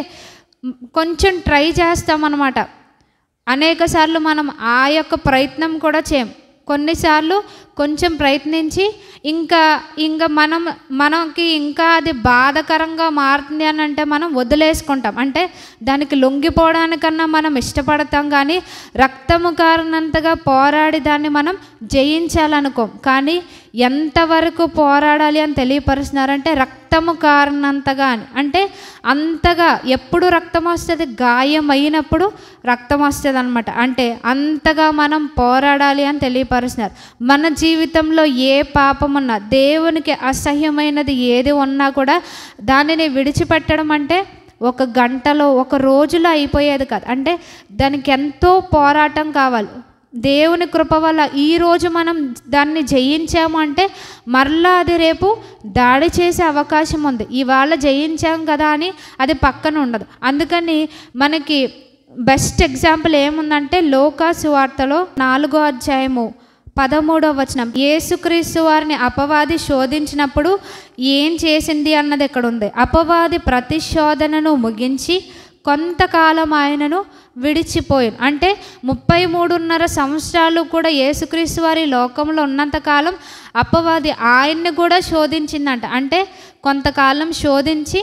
కొంచెం ట్రై చేస్తామన్నమాట అనేక సార్లు మనం ఆ యొక్క ప్రయత్నం కూడా చేయం కొన్నిసార్లు కొంచెం ప్రయత్నించి ఇంకా ఇంకా మనం మనకి ఇంకా అది బాధకరంగా మారుతుంది అని అంటే మనం వదిలేసుకుంటాం అంటే దానికి లొంగిపోవడానికన్నా మనం ఇష్టపడతాం కానీ రక్తము కారణంతగా పోరాడి దాన్ని మనం జయించాలనుకోం కానీ ఎంతవరకు పోరాడాలి అని తెలియపరుస్తున్నారంటే రక్త రక్తము కారణంతగా అంటే అంతగా ఎప్పుడు రక్తం వస్తుంది గాయం అయినప్పుడు రక్తం వస్తుంది అనమాట అంటే అంతగా మనం పోరాడాలి అని తెలియపరుస్తున్నారు మన జీవితంలో ఏ పాపం ఉన్నా దేవునికి అసహ్యమైనది ఏది ఉన్నా కూడా దానిని విడిచిపెట్టడం అంటే ఒక గంటలో ఒక రోజులో అయిపోయేది కాదు అంటే దానికి ఎంతో పోరాటం కావాలి దేవుని కృప వల్ల ఈరోజు మనం దాన్ని జయించాము అంటే మరలా అది రేపు దాడి చేసే అవకాశం ఉంది ఇవాళ జయించాం కదా అని అది పక్కన ఉండదు అందుకని మనకి బెస్ట్ ఎగ్జాంపుల్ ఏముందంటే లోకా సువార్తలో నాలుగో అధ్యాయము పదమూడవ వచనం యేసుక్రీస్తు వారిని అపవాది శోధించినప్పుడు ఏం చేసింది అన్నది ఇక్కడ ఉంది అపవాది ప్రతిశోధనను ముగించి కొంతకాలం ఆయనను విడిచిపోయాను అంటే ముప్పై మూడున్నర సంవత్సరాలు కూడా యేసుక్రీస్తు వారి లోకంలో ఉన్నంతకాలం అపవాది ఆయన్ని కూడా శోధించిందంట అంటే కొంతకాలం శోధించి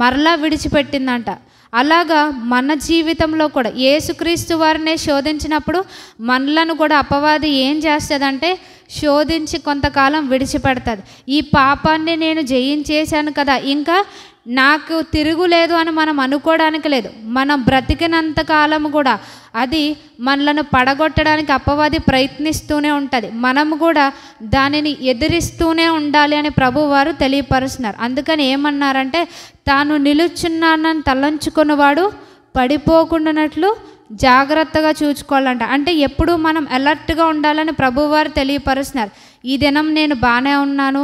మరలా విడిచిపెట్టిందంట అలాగా మన జీవితంలో కూడా యేసుక్రీస్తు వారినే శోధించినప్పుడు మనలను కూడా అపవాది ఏం చేస్తుందంటే శోధించి కొంతకాలం విడిచిపెడతాది ఈ పాపాన్ని నేను జయించేశాను కదా ఇంకా నాకు తిరుగులేదు అని మనం అనుకోవడానికి లేదు మనం బ్రతికినంత కాలం కూడా అది మనలను పడగొట్టడానికి అపవాది ప్రయత్నిస్తూనే ఉంటుంది మనం కూడా దానిని ఎదిరిస్తూనే ఉండాలి అని ప్రభువారు తెలియపరుస్తున్నారు అందుకని ఏమన్నారంటే తాను నిలుచున్నానని తలంచుకున్నవాడు పడిపోకుండానట్లు జాగ్రత్తగా చూసుకోవాలంట అంటే ఎప్పుడూ మనం అలర్ట్గా ఉండాలని ప్రభువారు తెలియపరుస్తున్నారు ఈ దినం నేను బాగానే ఉన్నాను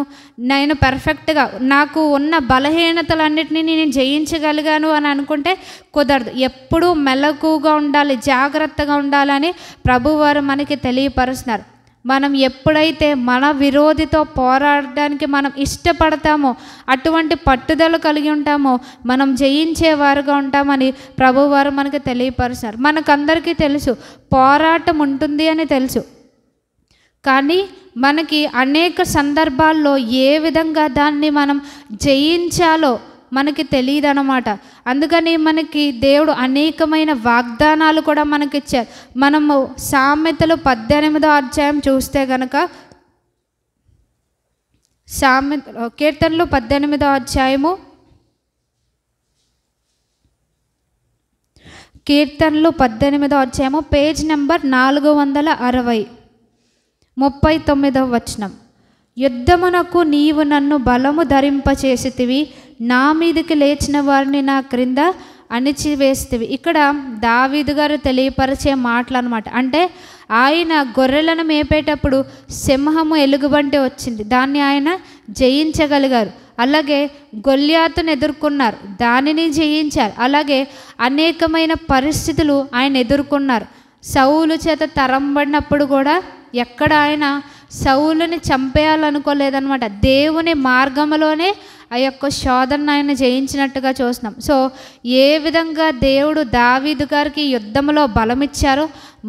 నేను పర్ఫెక్ట్గా నాకు ఉన్న బలహీనతలన్నింటినీ నేను జయించగలిగాను అని అనుకుంటే కుదరదు ఎప్పుడూ మెలకుగా ఉండాలి జాగ్రత్తగా ఉండాలని ప్రభువారు మనకి తెలియపరుస్తున్నారు మనం ఎప్పుడైతే మన విరోధితో పోరాడడానికి మనం ఇష్టపడతామో అటువంటి పట్టుదల కలిగి ఉంటామో మనం జయించేవారుగా ఉంటామని ప్రభువారు మనకు తెలియపరుస్తారు మనకందరికీ తెలుసు పోరాటం ఉంటుంది అని తెలుసు కానీ మనకి అనేక సందర్భాల్లో ఏ విధంగా దాన్ని మనం జయించాలో మనకి తెలియదు అనమాట అందుకని మనకి దేవుడు అనేకమైన వాగ్దానాలు కూడా మనకి ఇచ్చారు మనము సామెతలు పద్దెనిమిదో అధ్యాయం చూస్తే కనుక సామె కీర్తనలు పద్దెనిమిదో అధ్యాయము కీర్తనలు పద్దెనిమిదో అధ్యాయము పేజ్ నెంబర్ నాలుగు వందల అరవై ముప్పై తొమ్మిదవ వచనం యుద్ధమునకు నీవు నన్ను బలము ధరింపచేసితివి నా మీదకి లేచిన వారిని నా క్రింద అణిచివేస్తేవి ఇక్కడ దావీదు గారు తెలియపరిచే మాటలు అనమాట అంటే ఆయన గొర్రెలను మేపేటప్పుడు సింహము ఎలుగుబంటి వచ్చింది దాన్ని ఆయన జయించగలిగారు అలాగే గొల్యాతును ఎదుర్కొన్నారు దానిని జయించారు అలాగే అనేకమైన పరిస్థితులు ఆయన ఎదుర్కొన్నారు సౌలు చేత తరంబడినప్పుడు కూడా ఎక్కడ ఆయన సౌలుని చంపేయాలనుకోలేదనమాట దేవుని మార్గంలోనే ఆ యొక్క శోధన ఆయన జయించినట్టుగా చూస్తున్నాం సో ఏ విధంగా దేవుడు దావీదు గారికి యుద్ధంలో బలమిచ్చారో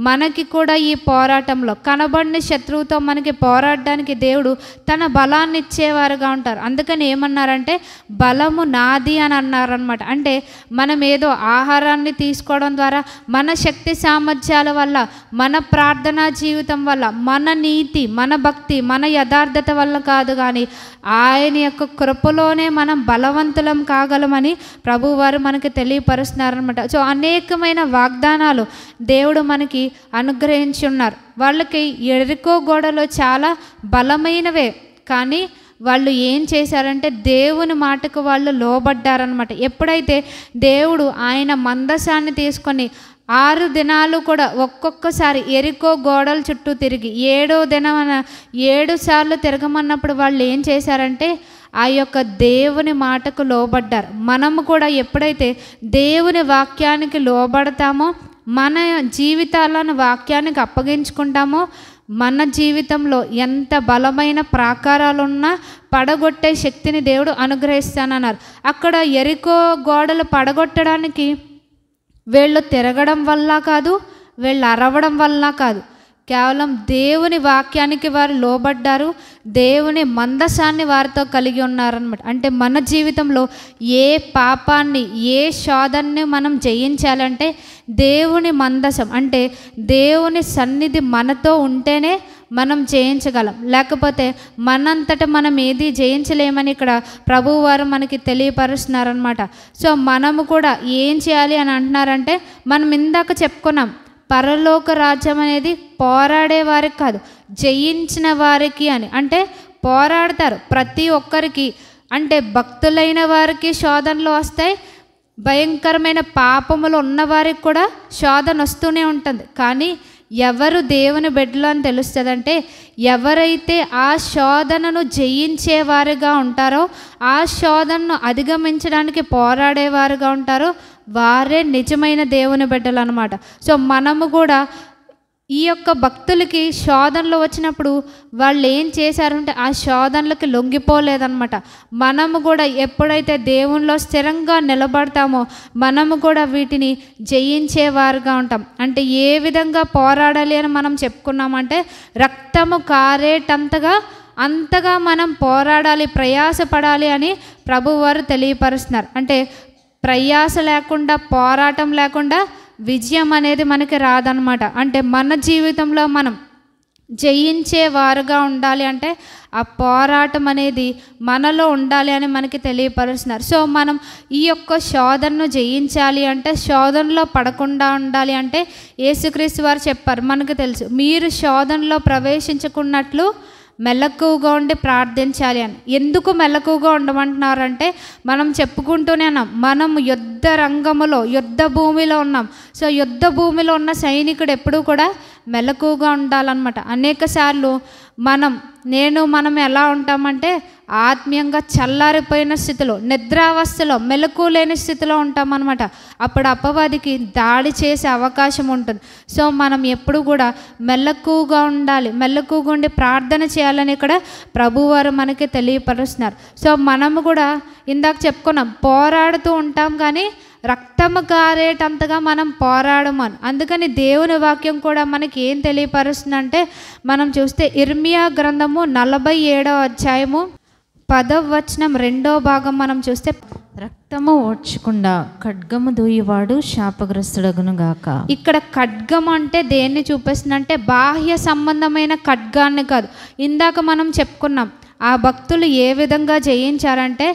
మనకి కూడా ఈ పోరాటంలో కనబడిన శత్రువుతో మనకి పోరాడడానికి దేవుడు తన బలాన్ని ఇచ్చేవారుగా ఉంటారు అందుకని ఏమన్నారంటే బలము నాది అని అన్నారనమాట అంటే మనం ఏదో ఆహారాన్ని తీసుకోవడం ద్వారా మన శక్తి సామర్థ్యాల వల్ల మన ప్రార్థనా జీవితం వల్ల మన నీతి మన భక్తి మన యథార్థత వల్ల కాదు కానీ ఆయన యొక్క కృపలోనే మనం బలవంతులం కాగలమని ప్రభువారు మనకి తెలియపరుస్తున్నారనమాట సో అనేకమైన వాగ్దానాలు దేవుడు మనకి వారికి అనుగ్రహించి ఉన్నారు వాళ్ళకి ఎరుకో గోడలో చాలా బలమైనవే కానీ వాళ్ళు ఏం చేశారంటే దేవుని మాటకు వాళ్ళు లోబడ్డారనమాట ఎప్పుడైతే దేవుడు ఆయన మందసాన్ని తీసుకొని ఆరు దినాలు కూడా ఒక్కొక్కసారి ఎరుకో గోడల చుట్టూ తిరిగి ఏడో దినమన ఏడు సార్లు తిరగమన్నప్పుడు వాళ్ళు ఏం చేశారంటే ఆ యొక్క దేవుని మాటకు లోబడ్డారు మనము కూడా ఎప్పుడైతే దేవుని వాక్యానికి లోబడతామో మన జీవితాలను వాక్యానికి అప్పగించుకుంటామో మన జీవితంలో ఎంత బలమైన ప్రాకారాలున్నా పడగొట్టే శక్తిని దేవుడు అనుగ్రహిస్తానన్నారు అక్కడ ఎరికో గోడలు పడగొట్టడానికి వీళ్ళు తిరగడం వల్ల కాదు వీళ్ళు అరవడం వల్ల కాదు కేవలం దేవుని వాక్యానికి వారు లోబడ్డారు దేవుని మందసాన్ని వారితో కలిగి ఉన్నారనమాట అంటే మన జీవితంలో ఏ పాపాన్ని ఏ శోధన్ని మనం జయించాలంటే దేవుని మందసం అంటే దేవుని సన్నిధి మనతో ఉంటేనే మనం జయించగలం లేకపోతే మనంతట మనం ఏది జయించలేమని ఇక్కడ ప్రభువు వారు మనకి తెలియపరుస్తున్నారనమాట సో మనము కూడా ఏం చేయాలి అని అంటున్నారంటే మనం ఇందాక చెప్పుకున్నాం పరలోక రాజ్యం అనేది పోరాడే వారికి కాదు జయించిన వారికి అని అంటే పోరాడతారు ప్రతి ఒక్కరికి అంటే భక్తులైన వారికి శోధనలు వస్తాయి భయంకరమైన పాపములు ఉన్నవారికి కూడా శోధన వస్తూనే ఉంటుంది కానీ ఎవరు దేవుని బిడ్డలో అని తెలుస్తుందంటే ఎవరైతే ఆ శోధనను జయించేవారుగా ఉంటారో ఆ శోధనను అధిగమించడానికి పోరాడేవారుగా ఉంటారో వారే నిజమైన దేవుని బిడ్డలు అనమాట సో మనము కూడా ఈ యొక్క భక్తులకి శోధనలు వచ్చినప్పుడు వాళ్ళు ఏం చేశారంటే ఆ శోధనలకి లొంగిపోలేదన్నమాట మనము కూడా ఎప్పుడైతే దేవునిలో స్థిరంగా నిలబడతామో మనము కూడా వీటిని జయించేవారుగా ఉంటాం అంటే ఏ విధంగా పోరాడాలి అని మనం చెప్పుకున్నామంటే రక్తము కారేటంతగా అంతగా మనం పోరాడాలి ప్రయాసపడాలి అని ప్రభువారు తెలియపరుస్తున్నారు అంటే ప్రయాస లేకుండా పోరాటం లేకుండా విజయం అనేది మనకి రాదనమాట అంటే మన జీవితంలో మనం జయించే వారుగా ఉండాలి అంటే ఆ పోరాటం అనేది మనలో ఉండాలి అని మనకి తెలియపరుస్తున్నారు సో మనం ఈ యొక్క శోధనను జయించాలి అంటే శోధనలో పడకుండా ఉండాలి అంటే యేసుక్రీస్తు వారు చెప్పారు మనకు తెలుసు మీరు శోధనలో ప్రవేశించుకున్నట్లు మెలకువగా ఉండి ప్రార్థించాలి అని ఎందుకు మెలకువగా ఉండమంటున్నారంటే మనం చెప్పుకుంటూనే ఉన్నాం మనం యుద్ధ రంగములో యుద్ధ భూమిలో ఉన్నాం సో యుద్ధ భూమిలో ఉన్న సైనికుడు ఎప్పుడూ కూడా మెలకువగా ఉండాలన్నమాట అనేక సార్లు మనం నేను మనం ఎలా ఉంటామంటే ఆత్మీయంగా చల్లారిపోయిన స్థితిలో నిద్రావస్థలో మెలకు లేని స్థితిలో ఉంటామన్నమాట అప్పుడు అపవాదికి దాడి చేసే అవకాశం ఉంటుంది సో మనం ఎప్పుడు కూడా మెల్లకుగా ఉండాలి మెల్లకుగా ఉండి ప్రార్థన చేయాలని ఇక్కడ ప్రభువారు మనకి తెలియపరుస్తున్నారు సో మనము కూడా ఇందాక చెప్పుకున్నాం పోరాడుతూ ఉంటాం కానీ రక్తము కారేటంతగా మనం పోరాడమని అందుకని దేవుని వాక్యం కూడా మనకి ఏం తెలియపరుస్తుంది అంటే మనం చూస్తే ఇర్మియా గ్రంథము నలభై ఏడవ అధ్యాయము పదవ వచనం రెండో భాగం మనం చూస్తే రక్తము ఓడ్చకుండా ఖడ్గము దూయివాడు శాపగ్రస్తుడగును గాక ఇక్కడ ఖడ్గం అంటే దేన్ని చూపిస్తుందంటే బాహ్య సంబంధమైన ఖడ్గాన్ని కాదు ఇందాక మనం చెప్పుకున్నాం ఆ భక్తులు ఏ విధంగా జయించారంటే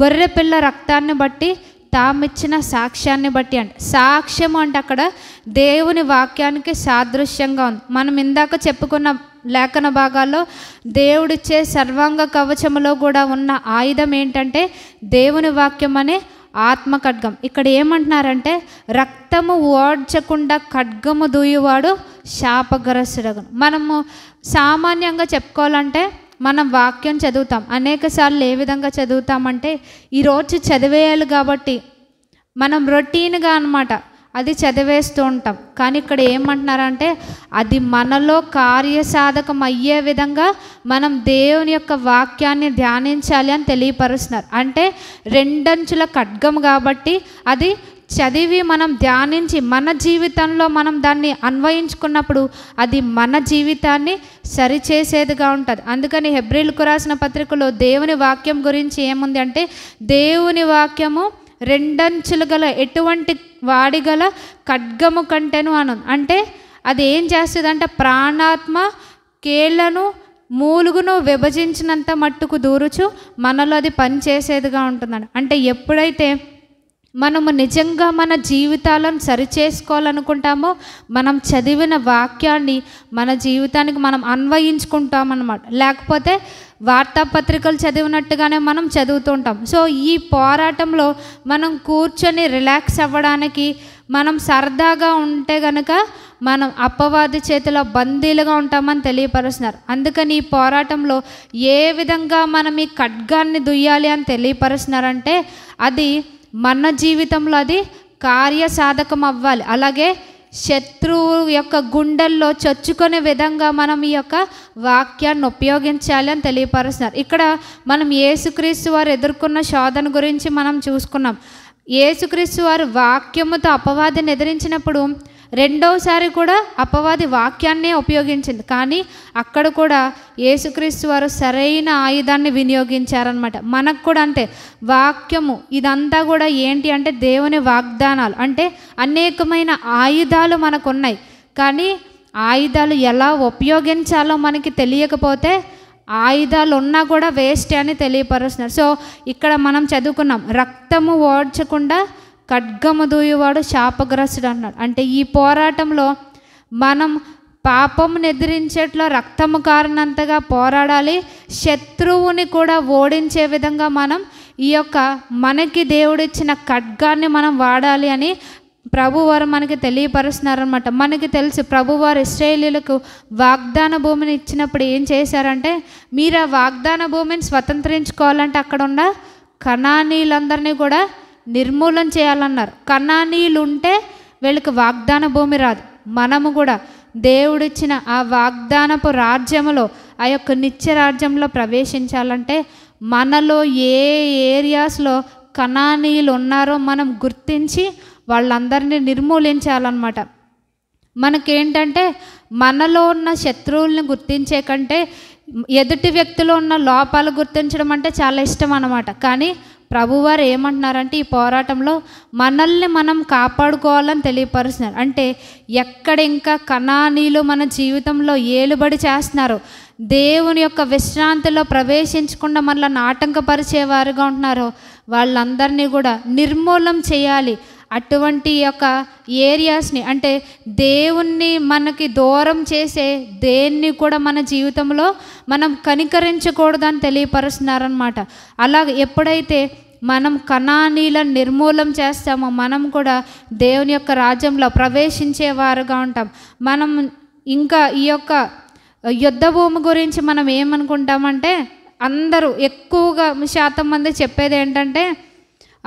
గొర్రెపిల్ల రక్తాన్ని బట్టి తామిచ్చిన సాక్ష్యాన్ని బట్టి అంట సాక్ష్యం అంటే అక్కడ దేవుని వాక్యానికి సాదృశ్యంగా ఉంది మనం ఇందాక చెప్పుకున్న లేఖన భాగాల్లో దేవుడిచ్చే సర్వాంగ కవచములో కూడా ఉన్న ఆయుధం ఏంటంటే దేవుని వాక్యం అనే ఆత్మ ఖడ్గం ఇక్కడ ఏమంటున్నారంటే రక్తము ఓడ్చకుండా ఖడ్గము దూయువాడు శాపగ్రస్తుడగను మనము సామాన్యంగా చెప్పుకోవాలంటే మనం వాక్యం చదువుతాం అనేక సార్లు ఏ విధంగా చదువుతామంటే ఈరోజు చదివేయాలి కాబట్టి మనం రొటీన్గా అనమాట అది చదివేస్తూ ఉంటాం కానీ ఇక్కడ ఏమంటున్నారంటే అది మనలో కార్యసాధకం అయ్యే విధంగా మనం దేవుని యొక్క వాక్యాన్ని ధ్యానించాలి అని తెలియపరుస్తున్నారు అంటే రెండంచుల ఖడ్గం కాబట్టి అది చదివి మనం ధ్యానించి మన జీవితంలో మనం దాన్ని అన్వయించుకున్నప్పుడు అది మన జీవితాన్ని సరిచేసేదిగా ఉంటుంది అందుకని హెబ్రిల్కు రాసిన పత్రికలో దేవుని వాక్యం గురించి ఏముంది అంటే దేవుని వాక్యము రెండంచులు గల ఎటువంటి వాడిగల ఖడ్గము కంటెను అను అంటే అది ఏం చేస్తుందంటే ప్రాణాత్మ కేళ్లను మూలుగును విభజించినంత మట్టుకు దూరుచు మనలో అది పనిచేసేదిగా ఉంటుందండి అంటే ఎప్పుడైతే మనము నిజంగా మన జీవితాలను సరిచేసుకోవాలనుకుంటామో మనం చదివిన వాక్యాన్ని మన జీవితానికి మనం అన్వయించుకుంటామన్నమాట లేకపోతే వార్తాపత్రికలు చదివినట్టుగానే మనం చదువుతుంటాం సో ఈ పోరాటంలో మనం కూర్చొని రిలాక్స్ అవ్వడానికి మనం సరదాగా ఉంటే గనక మనం అప్పవాది చేతిలో బందీలుగా ఉంటామని తెలియపరుస్తున్నారు అందుకని ఈ పోరాటంలో ఏ విధంగా మనం ఈ ఖడ్గాన్ని దుయ్యాలి అని తెలియపరుస్తున్నారంటే అది మన జీవితంలో అది కార్యసాధకం అవ్వాలి అలాగే శత్రువు యొక్క గుండెల్లో చొచ్చుకునే విధంగా మనం ఈ యొక్క వాక్యాన్ని ఉపయోగించాలి అని తెలియపరుస్తున్నారు ఇక్కడ మనం యేసుక్రీస్తు వారు ఎదుర్కొన్న శోధన గురించి మనం చూసుకున్నాం యేసుక్రీస్తు వారు వాక్యముతో అపవాదిని ఎదిరించినప్పుడు రెండవసారి కూడా అపవాది వాక్యాన్నే ఉపయోగించింది కానీ అక్కడ కూడా యేసుక్రీస్తు వారు సరైన ఆయుధాన్ని వినియోగించారనమాట మనకు కూడా అంతే వాక్యము ఇదంతా కూడా ఏంటి అంటే దేవుని వాగ్దానాలు అంటే అనేకమైన ఆయుధాలు మనకు ఉన్నాయి కానీ ఆయుధాలు ఎలా ఉపయోగించాలో మనకి తెలియకపోతే ఆయుధాలు ఉన్నా కూడా వేస్ట్ అని తెలియపరుస్తున్నారు సో ఇక్కడ మనం చదువుకున్నాం రక్తము ఓడ్చకుండా దూయవాడు శాపగ్రస్తుడు అన్నాడు అంటే ఈ పోరాటంలో మనం పాపం నిద్రించేట్లో రక్తము కారణంతగా పోరాడాలి శత్రువుని కూడా ఓడించే విధంగా మనం ఈ యొక్క మనకి దేవుడిచ్చిన ఖడ్గాన్ని మనం వాడాలి అని ప్రభువారు మనకి తెలియపరుస్తున్నారనమాట మనకి తెలుసు ప్రభువారు ఇస్రాయేలీలకు వాగ్దాన భూమిని ఇచ్చినప్పుడు ఏం చేశారంటే మీరు ఆ వాగ్దాన భూమిని స్వతంత్రించుకోవాలంటే అక్కడ ఉన్న కణానీలందరినీ కూడా నిర్మూలన చేయాలన్నారు కణానీయులు ఉంటే వీళ్ళకి వాగ్దాన భూమి రాదు మనము కూడా దేవుడిచ్చిన ఆ వాగ్దానపు రాజ్యములో ఆ యొక్క నిత్య రాజ్యంలో ప్రవేశించాలంటే మనలో ఏ ఏరియాస్లో కణానీయులు ఉన్నారో మనం గుర్తించి వాళ్ళందరినీ నిర్మూలించాలన్నమాట మనకేంటంటే మనలో ఉన్న శత్రువుల్ని గుర్తించే కంటే ఎదుటి వ్యక్తిలో ఉన్న లోపాలు గుర్తించడం అంటే చాలా ఇష్టం అన్నమాట కానీ ప్రభువారు ఏమంటున్నారంటే ఈ పోరాటంలో మనల్ని మనం కాపాడుకోవాలని తెలియపరుస్తున్నారు అంటే ఎక్కడ ఇంకా కణానీలు మన జీవితంలో ఏలుబడి చేస్తున్నారు దేవుని యొక్క విశ్రాంతిలో ప్రవేశించకుండా మనల్ని ఆటంకపరిచేవారుగా ఉంటున్నారో వాళ్ళందరినీ కూడా నిర్మూలం చేయాలి అటువంటి యొక్క ఏరియాస్ని అంటే దేవుణ్ణి మనకి దూరం చేసే దేన్ని కూడా మన జీవితంలో మనం కనికరించకూడదని తెలియపరుస్తున్నారనమాట అలా ఎప్పుడైతే మనం కణానీలను నిర్మూలం చేస్తామో మనం కూడా దేవుని యొక్క రాజ్యంలో ప్రవేశించేవారుగా ఉంటాం మనం ఇంకా ఈ యొక్క యుద్ధ భూమి గురించి మనం ఏమనుకుంటామంటే అందరూ ఎక్కువగా శాతం మంది చెప్పేది ఏంటంటే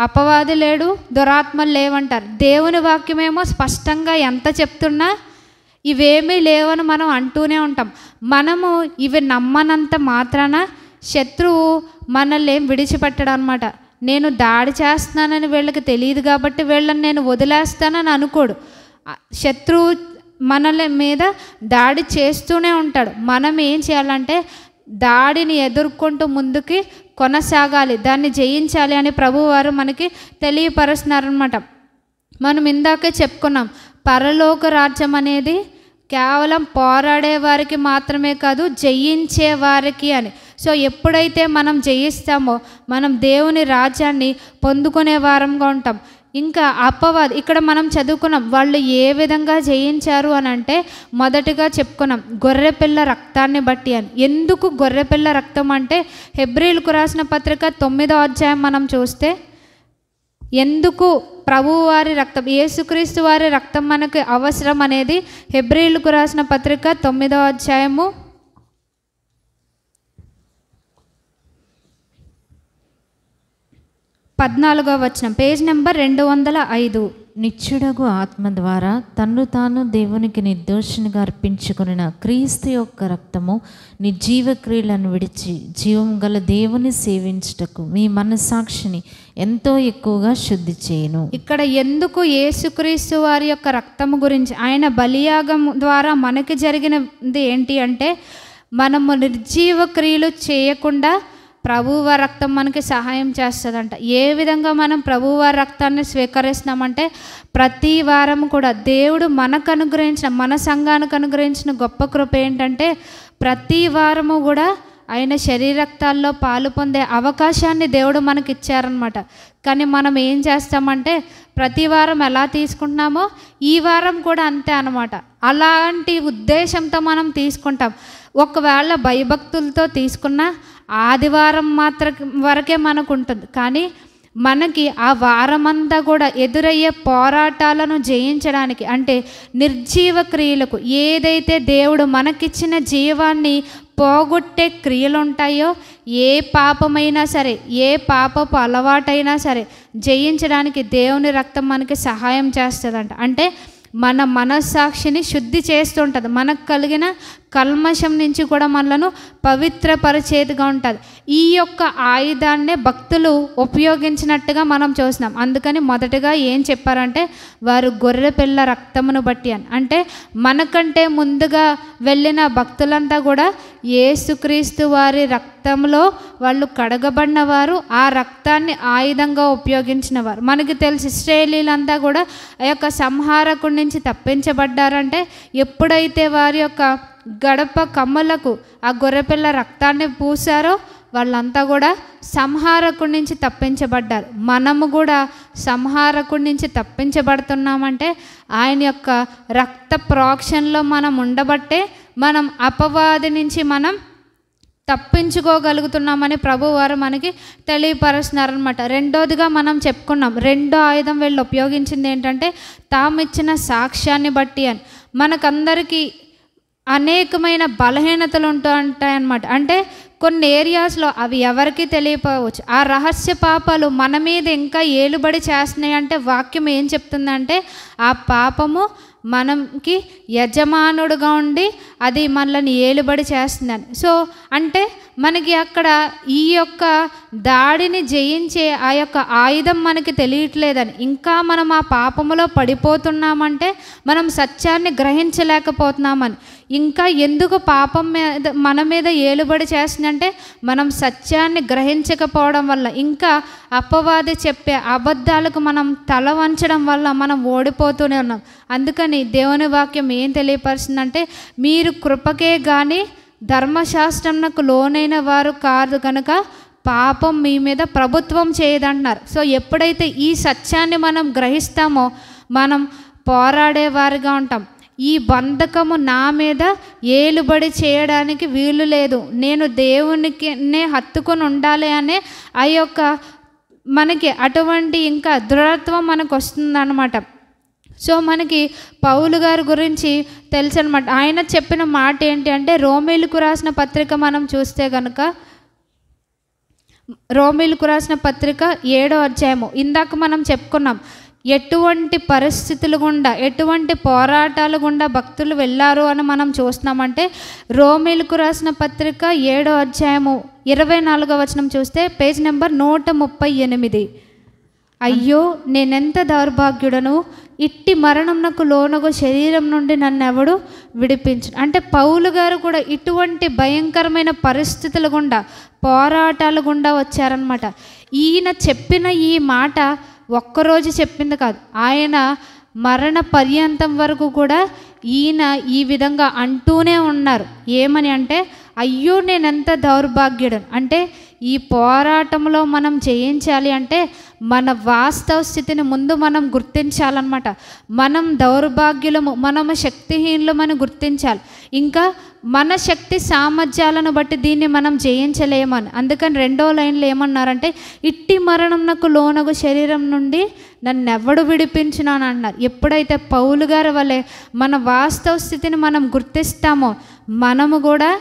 అపవాది లేడు దురాత్మలు లేవంటారు దేవుని వాక్యమేమో స్పష్టంగా ఎంత చెప్తున్నా ఇవేమీ లేవని మనం అంటూనే ఉంటాం మనము ఇవి నమ్మనంత మాత్రాన శత్రువు మనల్ని ఏం విడిచిపెట్టడం అనమాట నేను దాడి చేస్తున్నానని వీళ్ళకి తెలియదు కాబట్టి వీళ్ళని నేను వదిలేస్తానని అనుకోడు శత్రువు మనల మీద దాడి చేస్తూనే ఉంటాడు మనం ఏం చేయాలంటే దాడిని ఎదుర్కొంటూ ముందుకి కొనసాగాలి దాన్ని జయించాలి అని ప్రభువారు మనకి తెలియపరుస్తున్నారనమాట మనం ఇందాకే చెప్పుకున్నాం పరలోక రాజ్యం అనేది కేవలం పోరాడే వారికి మాత్రమే కాదు జయించే వారికి అని సో ఎప్పుడైతే మనం జయిస్తామో మనం దేవుని రాజ్యాన్ని పొందుకునే వారంగా ఉంటాం ఇంకా అప్పవాది ఇక్కడ మనం చదువుకున్నాం వాళ్ళు ఏ విధంగా జయించారు అని అంటే మొదటిగా చెప్పుకున్నాం గొర్రెపిల్ల రక్తాన్ని బట్టి అని ఎందుకు గొర్రెపిల్ల రక్తం అంటే హెబ్రిల్కు రాసిన పత్రిక తొమ్మిదో అధ్యాయం మనం చూస్తే ఎందుకు ప్రభువారి వారి రక్తం యేసుక్రీస్తు వారి రక్తం మనకి అవసరం అనేది హెబ్రిల్కు రాసిన పత్రిక తొమ్మిదో అధ్యాయము పద్నాలుగో వచనం పేజ్ నెంబర్ రెండు వందల ఐదు నిచ్చుడగు ఆత్మ ద్వారా తన్ను తాను దేవునికి నిర్దోషినిగా అర్పించుకున్న క్రీస్తు యొక్క రక్తము నిర్జీవ క్రియలను విడిచి జీవం గల దేవుని సేవించుటకు మీ మనస్సాక్షిని ఎంతో ఎక్కువగా శుద్ధి చేయను ఇక్కడ ఎందుకు యేసుక్రీస్తు వారి యొక్క రక్తము గురించి ఆయన బలియాగం ద్వారా మనకి జరిగినది ఏంటి అంటే మనము నిర్జీవ క్రియలు చేయకుండా ప్రభువారి రక్తం మనకి సహాయం చేస్తుందంట ఏ విధంగా మనం ప్రభువారి రక్తాన్ని స్వీకరిస్తున్నామంటే ప్రతి వారం కూడా దేవుడు మనకు అనుగ్రహించిన మన సంఘానికి అనుగ్రహించిన గొప్ప కృప ఏంటంటే ప్రతి వారము కూడా ఆయన శరీరక్తాల్లో పాలు పొందే అవకాశాన్ని దేవుడు మనకి ఇచ్చారనమాట కానీ మనం ఏం చేస్తామంటే ప్రతి వారం ఎలా తీసుకుంటున్నామో ఈ వారం కూడా అంతే అనమాట అలాంటి ఉద్దేశంతో మనం తీసుకుంటాం ఒకవేళ భయభక్తులతో తీసుకున్నా ఆదివారం మాత్ర వరకే మనకు ఉంటుంది కానీ మనకి ఆ వారమంతా కూడా ఎదురయ్యే పోరాటాలను జయించడానికి అంటే నిర్జీవ క్రియలకు ఏదైతే దేవుడు మనకిచ్చిన జీవాన్ని పోగొట్టే క్రియలు ఉంటాయో ఏ పాపమైనా సరే ఏ పాపపు అలవాటైనా సరే జయించడానికి దేవుని రక్తం మనకి సహాయం చేస్తుందంట అంటే మన మనస్సాక్షిని శుద్ధి చేస్తుంటుంది మనకు కలిగిన కల్మషం నుంచి కూడా మనలను పవిత్రపరిచేదిగా ఉంటుంది ఈ యొక్క ఆయుధాన్నే భక్తులు ఉపయోగించినట్టుగా మనం చూసినాం అందుకని మొదటగా ఏం చెప్పారంటే వారు గొర్రె పిల్ల రక్తమును బట్టి అని అంటే మనకంటే ముందుగా వెళ్ళిన భక్తులంతా కూడా ఏసుక్రీస్తు వారి రక్తంలో వాళ్ళు కడగబడిన వారు ఆ రక్తాన్ని ఆయుధంగా ఉపయోగించిన వారు మనకి తెలిసి శ్రేలీలంతా కూడా ఆ యొక్క సంహారకుడి నుంచి తప్పించబడ్డారంటే ఎప్పుడైతే వారి యొక్క గడప కమ్మలకు ఆ గొర్రెపిల్ల రక్తాన్ని పూసారో వాళ్ళంతా కూడా సంహారకుడి నుంచి తప్పించబడ్డారు మనము కూడా సంహారకుడి నుంచి తప్పించబడుతున్నామంటే ఆయన యొక్క రక్త ప్రోక్షణలో మనం ఉండబట్టే మనం అపవాది నుంచి మనం తప్పించుకోగలుగుతున్నామని ప్రభువారు మనకి తెలియపరుస్తున్నారనమాట రెండోదిగా మనం చెప్పుకున్నాం రెండో ఆయుధం వీళ్ళు ఉపయోగించింది ఏంటంటే తాము ఇచ్చిన సాక్ష్యాన్ని బట్టి అని మనకందరికీ అనేకమైన బలహీనతలు ఉంటాయన్నమాట అంటే కొన్ని ఏరియాస్లో అవి ఎవరికి తెలియపోవచ్చు ఆ రహస్య పాపాలు మన మీద ఇంకా ఏలుబడి చేస్తున్నాయి అంటే వాక్యం ఏం చెప్తుందంటే ఆ పాపము మనంకి యజమానుడుగా ఉండి అది మనల్ని ఏలుబడి చేస్తుందని సో అంటే మనకి అక్కడ ఈ యొక్క దాడిని జయించే ఆ యొక్క ఆయుధం మనకి తెలియట్లేదని ఇంకా మనం ఆ పాపములో పడిపోతున్నామంటే మనం సత్యాన్ని గ్రహించలేకపోతున్నామని ఇంకా ఎందుకు పాపం మీద మన మీద ఏలుబడి చేస్తుందంటే మనం సత్యాన్ని గ్రహించకపోవడం వల్ల ఇంకా అపవాది చెప్పే అబద్ధాలకు మనం తల వంచడం వల్ల మనం ఓడిపోతూనే ఉన్నాం అందుకని దేవుని వాక్యం ఏం తెలియపరుస్తుందంటే మీరు కృపకే కానీ ధర్మశాస్త్రంకు లోనైన వారు కాదు కనుక పాపం మీ మీద ప్రభుత్వం చేయదంటున్నారు సో ఎప్పుడైతే ఈ సత్యాన్ని మనం గ్రహిస్తామో మనం పోరాడేవారిగా ఉంటాం ఈ బంధకము నా మీద ఏలుబడి చేయడానికి వీలు లేదు నేను దేవునికినే హత్తుకొని ఉండాలి అనే ఆ యొక్క మనకి అటువంటి ఇంకా దృఢత్వం మనకు వస్తుందన్నమాట సో మనకి పౌలు గారి గురించి తెలుసు అనమాట ఆయన చెప్పిన మాట ఏంటి అంటే రోమేలుకు రాసిన పత్రిక మనం చూస్తే కనుక రోమిలకు రాసిన పత్రిక ఏడో అధ్యాయము ఇందాక మనం చెప్పుకున్నాం ఎటువంటి పరిస్థితులు గుండా ఎటువంటి పోరాటాలు గుండా భక్తులు వెళ్ళారు అని మనం చూస్తున్నామంటే రోమిల్కు రాసిన పత్రిక ఏడో అధ్యాయము ఇరవై నాలుగో వచనం చూస్తే పేజ్ నెంబర్ నూట ముప్పై ఎనిమిది అయ్యో నేనెంత దౌర్భాగ్యుడను ఇట్టి నాకు లోనగు శరీరం నుండి నన్ను ఎవడు విడిపించు అంటే పౌలు గారు కూడా ఇటువంటి భయంకరమైన పరిస్థితులు గుండా పోరాటాలు గుండా వచ్చారనమాట ఈయన చెప్పిన ఈ మాట ఒక్కరోజు చెప్పింది కాదు ఆయన మరణ పర్యంతం వరకు కూడా ఈయన ఈ విధంగా అంటూనే ఉన్నారు ఏమని అంటే అయ్యో నేనెంత దౌర్భాగ్యుడు అంటే ఈ పోరాటంలో మనం చేయించాలి అంటే మన వాస్తవ స్థితిని ముందు మనం గుర్తించాలన్నమాట మనం దౌర్భాగ్యులము మనము శక్తిహీనులమని గుర్తించాలి ఇంకా మన శక్తి సామర్థ్యాలను బట్టి దీన్ని మనం జయించలేమని అందుకని రెండో లైన్లో ఏమన్నారంటే ఇట్టి మరణం నాకు లోనగు శరీరం నుండి నన్ను ఎవడు విడిపించినాను అన్నారు ఎప్పుడైతే పౌలు గారి వల్లే మన వాస్తవ స్థితిని మనం గుర్తిస్తామో మనము కూడా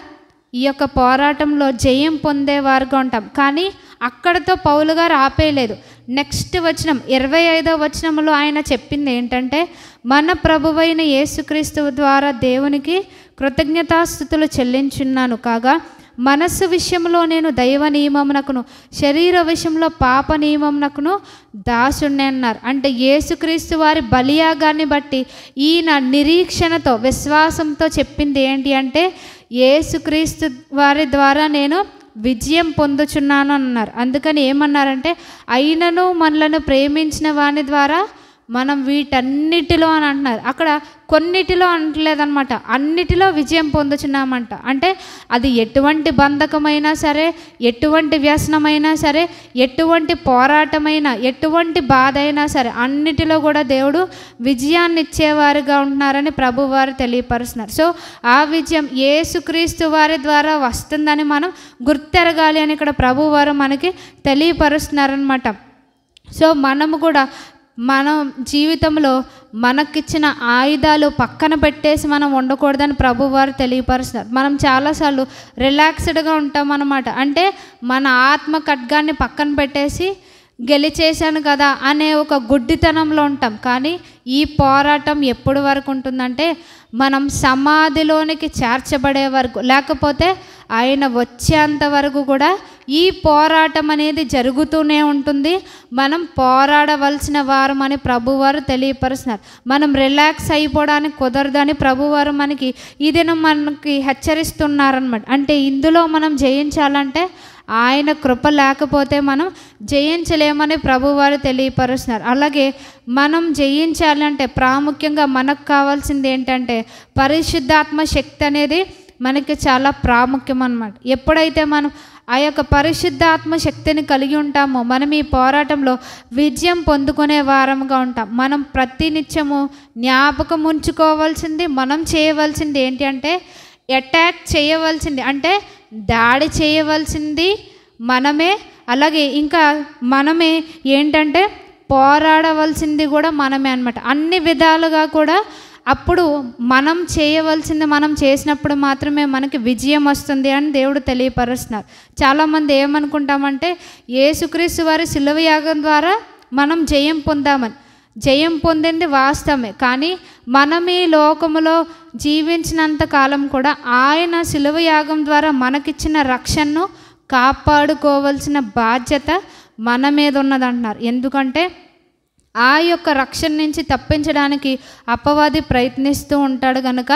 ఈ యొక్క పోరాటంలో జయం పొందేవారుగా ఉంటాం కానీ అక్కడతో పౌలు గారు ఆపేయలేదు నెక్స్ట్ వచనం ఇరవై ఐదో వచనంలో ఆయన చెప్పింది ఏంటంటే మన ప్రభువైన యేసుక్రీస్తు ద్వారా దేవునికి కృతజ్ఞతాస్థుతులు చెల్లించున్నాను కాగా మనస్సు విషయంలో నేను దైవ నియమమునకును శరీర విషయంలో పాప నియమమునకును దాసుణ్ణి అన్నారు అంటే యేసుక్రీస్తు వారి బలియాగాన్ని బట్టి ఈయన నిరీక్షణతో విశ్వాసంతో చెప్పింది ఏంటి అంటే ఏసుక్రీస్తు వారి ద్వారా నేను విజయం పొందుచున్నాను అన్నారు అందుకని ఏమన్నారంటే అయినను మనలను ప్రేమించిన వాని ద్వారా మనం వీటన్నిటిలో అని అంటున్నారు అక్కడ కొన్నిటిలో అనట్లేదనమాట అన్నిటిలో విజయం పొందుచున్నామంట అంటే అది ఎటువంటి బంధకమైనా సరే ఎటువంటి వ్యసనమైనా సరే ఎటువంటి పోరాటమైనా ఎటువంటి బాధ అయినా సరే అన్నిటిలో కూడా దేవుడు విజయాన్ని ఇచ్చేవారుగా ఉంటున్నారని ప్రభు వారు తెలియపరుస్తున్నారు సో ఆ విజయం ఏసుక్రీస్తు వారి ద్వారా వస్తుందని మనం గుర్తెరగాలి అని ఇక్కడ ప్రభువారు మనకి తెలియపరుస్తున్నారనమాట సో మనము కూడా మనం జీవితంలో మనకిచ్చిన ఆయుధాలు పక్కన పెట్టేసి మనం ఉండకూడదని ప్రభు వారు తెలియపరుస్తున్నారు మనం చాలాసార్లు రిలాక్స్డ్గా ఉంటాం అన్నమాట అంటే మన ఆత్మ ఖడ్గాన్ని పక్కన పెట్టేసి గెలిచేశాను కదా అనే ఒక గుడ్డితనంలో ఉంటాం కానీ ఈ పోరాటం ఎప్పటి వరకు ఉంటుందంటే మనం సమాధిలోనికి చేర్చబడే వరకు లేకపోతే ఆయన వచ్చేంత వరకు కూడా ఈ పోరాటం అనేది జరుగుతూనే ఉంటుంది మనం పోరాడవలసిన వారం అని ప్రభువారు తెలియపరుస్తున్నారు మనం రిలాక్స్ అయిపోవడానికి కుదరదని ప్రభువారు మనకి ఇది మనకి హెచ్చరిస్తున్నారనమాట అంటే ఇందులో మనం జయించాలంటే ఆయన కృప లేకపోతే మనం జయించలేమని ప్రభువారు తెలియపరుస్తున్నారు అలాగే మనం జయించాలంటే ప్రాముఖ్యంగా మనకు కావాల్సింది ఏంటంటే పరిశుద్ధాత్మ శక్తి అనేది మనకి చాలా ప్రాముఖ్యం అనమాట ఎప్పుడైతే మనం ఆ యొక్క పరిశుద్ధాత్మ శక్తిని కలిగి ఉంటామో మనం ఈ పోరాటంలో విజయం పొందుకునే వారంగా ఉంటాం మనం ప్రతినిత్యము జ్ఞాపకం ఉంచుకోవాల్సింది మనం చేయవలసింది ఏంటి అంటే అటాక్ చేయవలసింది అంటే దాడి చేయవలసింది మనమే అలాగే ఇంకా మనమే ఏంటంటే పోరాడవలసింది కూడా మనమే అనమాట అన్ని విధాలుగా కూడా అప్పుడు మనం చేయవలసింది మనం చేసినప్పుడు మాత్రమే మనకి విజయం వస్తుంది అని దేవుడు తెలియపరుస్తున్నారు చాలామంది ఏమనుకుంటామంటే ఏసుక్రీస్తు వారి సిలువ యాగం ద్వారా మనం జయం పొందామని జయం పొందింది వాస్తవమే కానీ మనం ఈ లోకములో జీవించినంత కాలం కూడా ఆయన శిలువ యాగం ద్వారా మనకిచ్చిన రక్షణను కాపాడుకోవాల్సిన బాధ్యత మన మీద ఉన్నదంటున్నారు ఎందుకంటే ఆ యొక్క రక్షణ నుంచి తప్పించడానికి అపవాది ప్రయత్నిస్తూ ఉంటాడు కనుక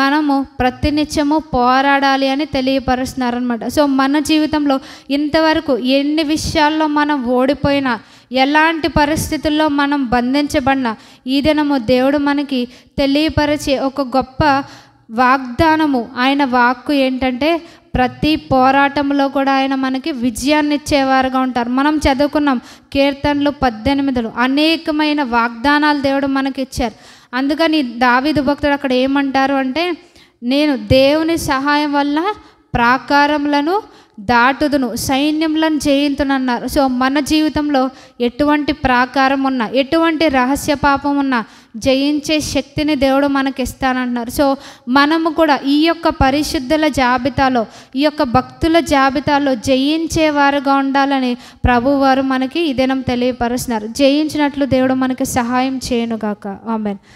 మనము ప్రతినిత్యము పోరాడాలి అని తెలియపరుస్తున్నారనమాట సో మన జీవితంలో ఇంతవరకు ఎన్ని విషయాల్లో మనం ఓడిపోయినా ఎలాంటి పరిస్థితుల్లో మనం బంధించబడిన ఈ దినము దేవుడు మనకి తెలియపరిచే ఒక గొప్ప వాగ్దానము ఆయన వాక్కు ఏంటంటే ప్రతి పోరాటంలో కూడా ఆయన మనకి విజయాన్ని ఇచ్చేవారుగా ఉంటారు మనం చదువుకున్నాం కీర్తనలు పద్దెనిమిదిలు అనేకమైన వాగ్దానాలు దేవుడు మనకి ఇచ్చారు అందుకని దావిదు భక్తుడు అక్కడ ఏమంటారు అంటే నేను దేవుని సహాయం వల్ల ప్రాకారములను దాటుదును సైన్యంలను జయింతునన్నారు సో మన జీవితంలో ఎటువంటి ప్రాకారం ఉన్నా ఎటువంటి రహస్య పాపం ఉన్నా జయించే శక్తిని దేవుడు మనకి ఇస్తానంటున్నారు సో మనము కూడా ఈ యొక్క పరిశుద్ధుల జాబితాలో ఈ యొక్క భక్తుల జాబితాలో జయించేవారుగా ఉండాలని ప్రభువారు మనకి ఈ తెలియపరుస్తున్నారు జయించినట్లు దేవుడు మనకి సహాయం చేయనుగాక ఆమెన్